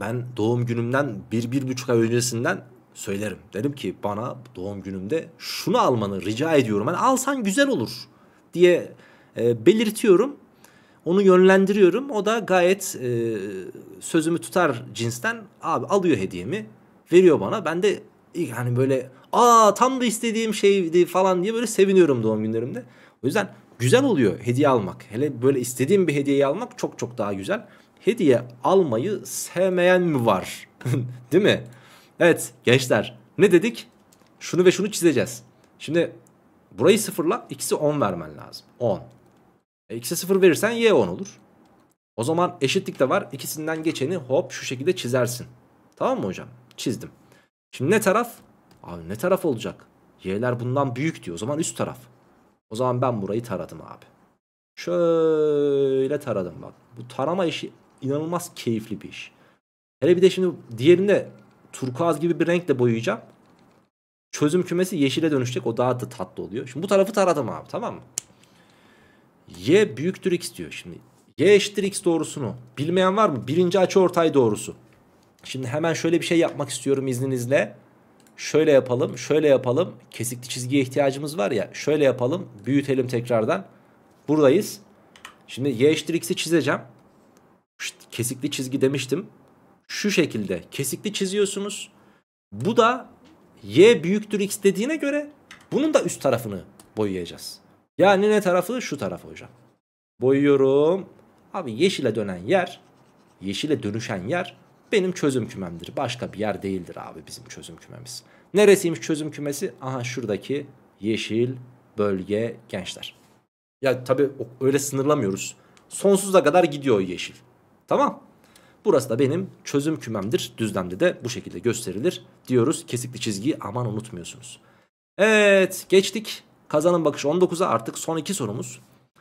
ben doğum günümden bir, bir buçuk ay öncesinden söylerim. Derim ki bana doğum günümde şunu almanı rica ediyorum. Hani alsan güzel olur diye e, belirtiyorum. Onu yönlendiriyorum. O da gayet e, sözümü tutar cinsten abi alıyor hediyemi veriyor bana. Ben de yani böyle aa tam da istediğim şeydi falan diye böyle seviniyorum doğum günlerimde. O yüzden güzel oluyor hediye almak. Hele böyle istediğim bir hediyeyi almak çok çok daha güzel. Hediye almayı sevmeyen mi var? Değil mi? Evet gençler ne dedik? Şunu ve şunu çizeceğiz. Şimdi burayı sıfırla ikisi 10 vermen lazım. 10. E, x'e 0 verirsen y 10 olur. O zaman eşitlik de var. İkisinden geçeni hop şu şekilde çizersin. Tamam mı hocam? Çizdim. Şimdi ne taraf? Abi ne taraf olacak? Y'ler bundan büyük diyor. O zaman üst taraf. O zaman ben burayı taradım abi. Şöyle taradım bak. Bu tarama işi inanılmaz keyifli bir iş. Hele bir de şimdi diğerinde turkuaz gibi bir renkle boyayacağım. Çözüm kümesi yeşile dönüşecek. O daha da tatlı oluyor. Şimdi bu tarafı taradım abi tamam mı? Y büyüktür x diyor. Şimdi y eşittir x doğrusunu bilmeyen var mı? Birinci açı ortay doğrusu. Şimdi hemen şöyle bir şey yapmak istiyorum izninizle. Şöyle yapalım, şöyle yapalım. Kesikli çizgiye ihtiyacımız var ya. Şöyle yapalım, büyütelim tekrardan. Buradayız. Şimdi y eşittir x'i çizeceğim. kesikli çizgi demiştim. Şu şekilde kesikli çiziyorsunuz. Bu da y büyüktür x dediğine göre bunun da üst tarafını boyayacağız. Yani ne tarafı? Şu tarafı hocam. Boyuyorum. Abi yeşile dönen yer, yeşile dönüşen yer benim çözüm kümemdir. Başka bir yer değildir abi bizim çözüm kümemiz. Neresiymiş çözüm kümesi? Aha şuradaki yeşil bölge gençler. Ya tabii öyle sınırlamıyoruz. Sonsuza kadar gidiyor yeşil. Tamam. Burası da benim çözüm kümemdir. Düzlemde de bu şekilde gösterilir diyoruz. Kesikli çizgiyi aman unutmuyorsunuz. Evet geçtik Kazanın bakışı 19'a artık son iki sorumuz.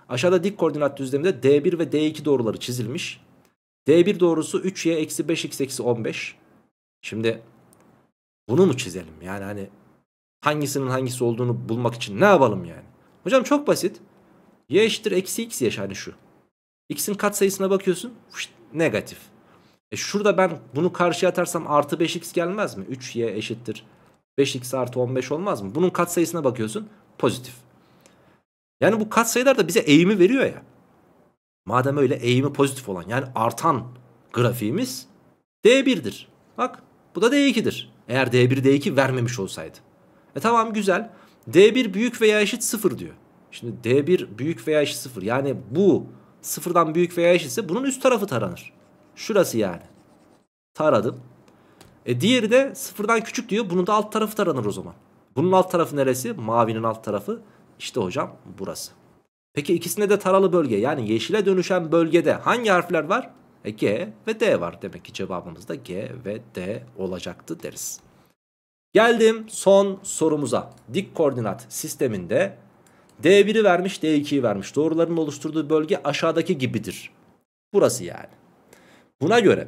Aşağıda dik koordinat düzleminde D1 ve D2 doğruları çizilmiş. D1 doğrusu 3y eksi 5x eksi 15. Şimdi bunu mu çizelim? Yani hani hangisinin hangisi olduğunu bulmak için ne yapalım yani? Hocam çok basit. Y eşittir eksi x yaş hani şu. X'in sayısına bakıyorsun fışt, negatif. E şurada ben bunu karşıya atarsam artı 5x gelmez mi? 3y eşittir 5x artı 15 olmaz mı? Bunun kat sayısına bakıyorsun pozitif. Yani bu katsayılar da bize eğimi veriyor ya. Madem öyle eğimi pozitif olan yani artan grafiğimiz D1'dir. Bak bu da D2'dir. Eğer D1 D2 vermemiş olsaydı. E tamam güzel. D1 büyük veya eşit 0 diyor. Şimdi D1 büyük veya eşit 0. Yani bu sıfırdan büyük veya eşitse bunun üst tarafı taranır. Şurası yani. Taradım. E diğeri de sıfırdan küçük diyor. Bunun da alt tarafı taranır o zaman. Bunun alt tarafı neresi? Mavinin alt tarafı. işte hocam burası. Peki ikisinde de taralı bölge yani yeşile dönüşen bölgede hangi harfler var? E, G ve D var. Demek ki cevabımız da G ve D olacaktı deriz. Geldim son sorumuza. Dik koordinat sisteminde D1'i vermiş D2'yi vermiş. Doğruların oluşturduğu bölge aşağıdaki gibidir. Burası yani. Buna göre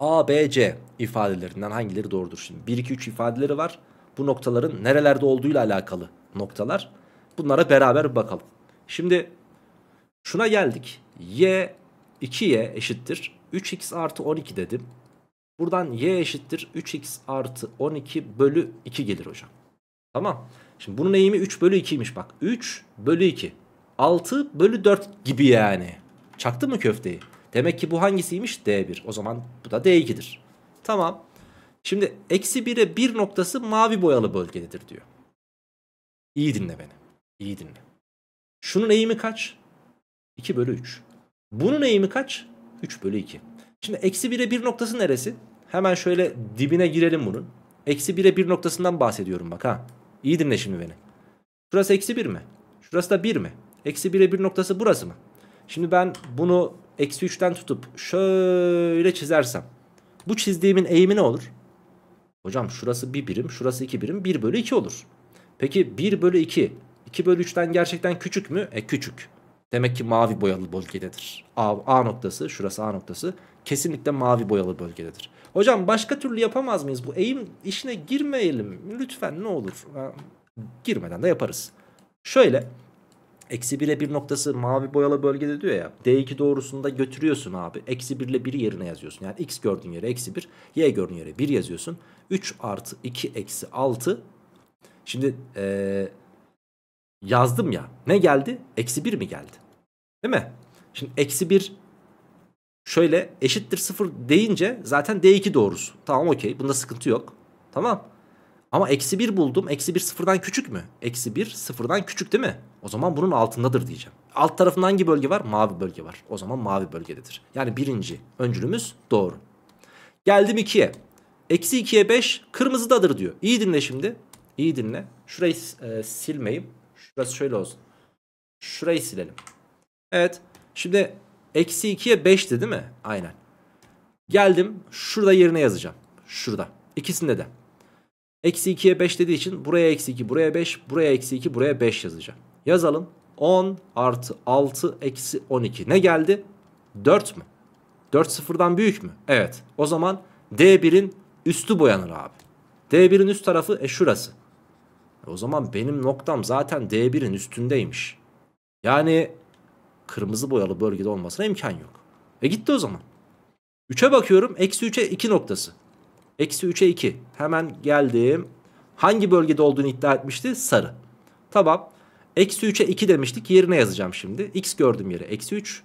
A, B, C ifadelerinden hangileri doğrudur? Şimdi 1, 2, 3 ifadeleri var bu noktaların nerelerde olduğuyla alakalı noktalar. Bunlara beraber bakalım. Şimdi şuna geldik. Y 2y eşittir 3x artı 12 dedim. Buradan y eşittir 3x artı 12 bölü 2 gelir hocam. Tamam. Şimdi bunun eğimi 3 bölü 2'ymiş bak. 3 bölü 2. 6 bölü 4 gibi yani. Çaktı mı köfteyi? Demek ki bu hangisiymiş? D1. O zaman bu da D2'dir. Tamam. Şimdi eksi 1'e 1 noktası mavi boyalı bölgededir diyor. İyi dinle beni. İyi dinle. Şunun eğimi kaç? 2 bölü 3. Bunun eğimi kaç? 3 bölü 2. Şimdi eksi 1'e 1 noktası neresi? Hemen şöyle dibine girelim bunun. Eksi 1'e 1 noktasından bahsediyorum bak ha. İyi dinle şimdi beni. Şurası eksi 1 mi? Şurası da 1 mi? Eksi 1'e 1 noktası burası mı? Şimdi ben bunu eksi 3'ten tutup şöyle çizersem. Bu çizdiğimin eğimi ne olur? Hocam şurası 1 bir birim, şurası 2 birim. 1 bölü 2 olur. Peki 1 bölü 2, 2 bölü 3'ten gerçekten küçük mü? E küçük. Demek ki mavi boyalı bölgededir. A, A noktası, şurası A noktası kesinlikle mavi boyalı bölgededir. Hocam başka türlü yapamaz mıyız? Bu eğim işine girmeyelim. Lütfen ne olur. girmeden de yaparız. Şöyle Eksi 1'e 1 noktası mavi boyalı bölgede diyor ya. D2 doğrusunda götürüyorsun abi. Eksi 1 ile 1'i yerine yazıyorsun. Yani x gördüğün yere eksi 1. Y gördüğün yere 1 yazıyorsun. 3 artı 2 eksi 6. Şimdi ee, yazdım ya. Ne geldi? Eksi 1 mi geldi? Değil mi? Şimdi eksi 1 şöyle eşittir 0 deyince zaten D2 doğrusu. Tamam okey. Bunda sıkıntı yok. Tamam. Ama eksi 1 buldum. Eksi 1 sıfırdan küçük mü? Eksi 1 sıfırdan küçük değil mi? O zaman bunun altındadır diyeceğim. Alt tarafında hangi bölge var? Mavi bölge var. O zaman mavi bölgededir. Yani birinci öncülümüz doğru. Geldim 2'ye. Eksi 2'ye 5 kırmızıdadır diyor. İyi dinle şimdi. İyi dinle. Şurayı e, silmeyeyim. Şurası şöyle olsun. Şurayı silelim. Evet. Şimdi eksi 2'ye 5'ti değil mi? Aynen. Geldim. Şurada yerine yazacağım. Şurada. İkisinde de. Eksi 2'ye 5 dediği için buraya eksi 2 buraya 5 buraya eksi 2 buraya 5 yazacağım. Yazalım 10 artı 6 eksi 12 ne geldi? 4 mü? 4 sıfırdan büyük mü? Evet o zaman D1'in üstü boyanır abi. D1'in üst tarafı e şurası. o zaman benim noktam zaten D1'in üstündeymiş. Yani kırmızı boyalı bölgede olmasına imkan yok. E gitti o zaman. 3'e bakıyorum eksi 3'e 2 noktası. Eksi 3'e 2. Hemen geldim. Hangi bölgede olduğunu iddia etmişti? Sarı. Tamam. Eksi 3'e 2 demiştik. Yerine yazacağım şimdi. X gördüm yere. Eksi 3.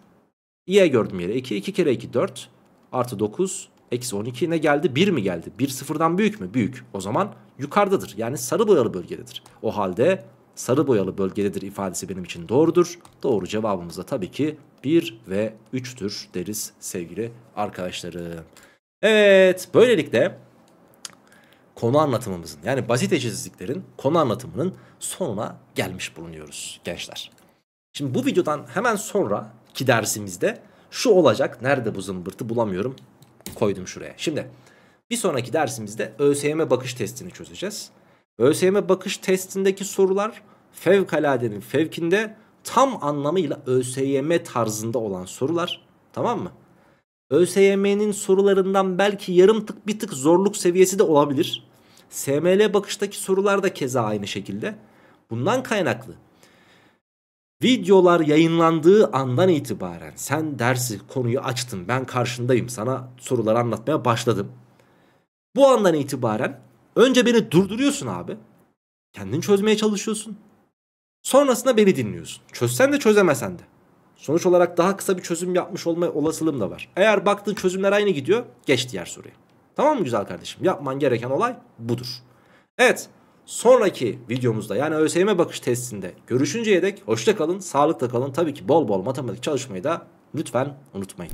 Y gördüm yere. 2. 2 kere 2 4. Artı 9. Eksi 12 ne geldi? 1 mi geldi? 1 sıfırdan büyük mü? Büyük. O zaman yukarıdadır. Yani sarı boyalı bölgededir. O halde sarı boyalı bölgededir ifadesi benim için doğrudur. Doğru cevabımız da tabii ki 1 ve 3'tür deriz sevgili arkadaşlarım. Evet böylelikle konu anlatımımızın yani basit eşitsizliklerin konu anlatımının sonuna gelmiş bulunuyoruz gençler. Şimdi bu videodan hemen sonraki dersimizde şu olacak. Nerede bu zımbırtı bulamıyorum. Koydum şuraya. Şimdi bir sonraki dersimizde ÖSYM bakış testini çözeceğiz. ÖSYM bakış testindeki sorular fevkaladenin fevkinde tam anlamıyla ÖSYM tarzında olan sorular. Tamam mı? ÖSYM'nin sorularından belki yarım tık bir tık zorluk seviyesi de olabilir. SML bakıştaki sorular da keza aynı şekilde. Bundan kaynaklı. Videolar yayınlandığı andan itibaren sen dersi konuyu açtın ben karşındayım sana soruları anlatmaya başladım. Bu andan itibaren önce beni durduruyorsun abi. Kendin çözmeye çalışıyorsun. Sonrasında beni dinliyorsun. Çözsen de çözemesen de. Sonuç olarak daha kısa bir çözüm yapmış olma olasılığım da var. Eğer baktığın çözümler aynı gidiyor geç diğer soruyu. Tamam mı güzel kardeşim? Yapman gereken olay budur. Evet sonraki videomuzda yani ÖSYM bakış testinde görüşünceye dek hoşçakalın, kalın, sağlıkla kalın. Tabii ki bol bol matematik çalışmayı da lütfen unutmayın.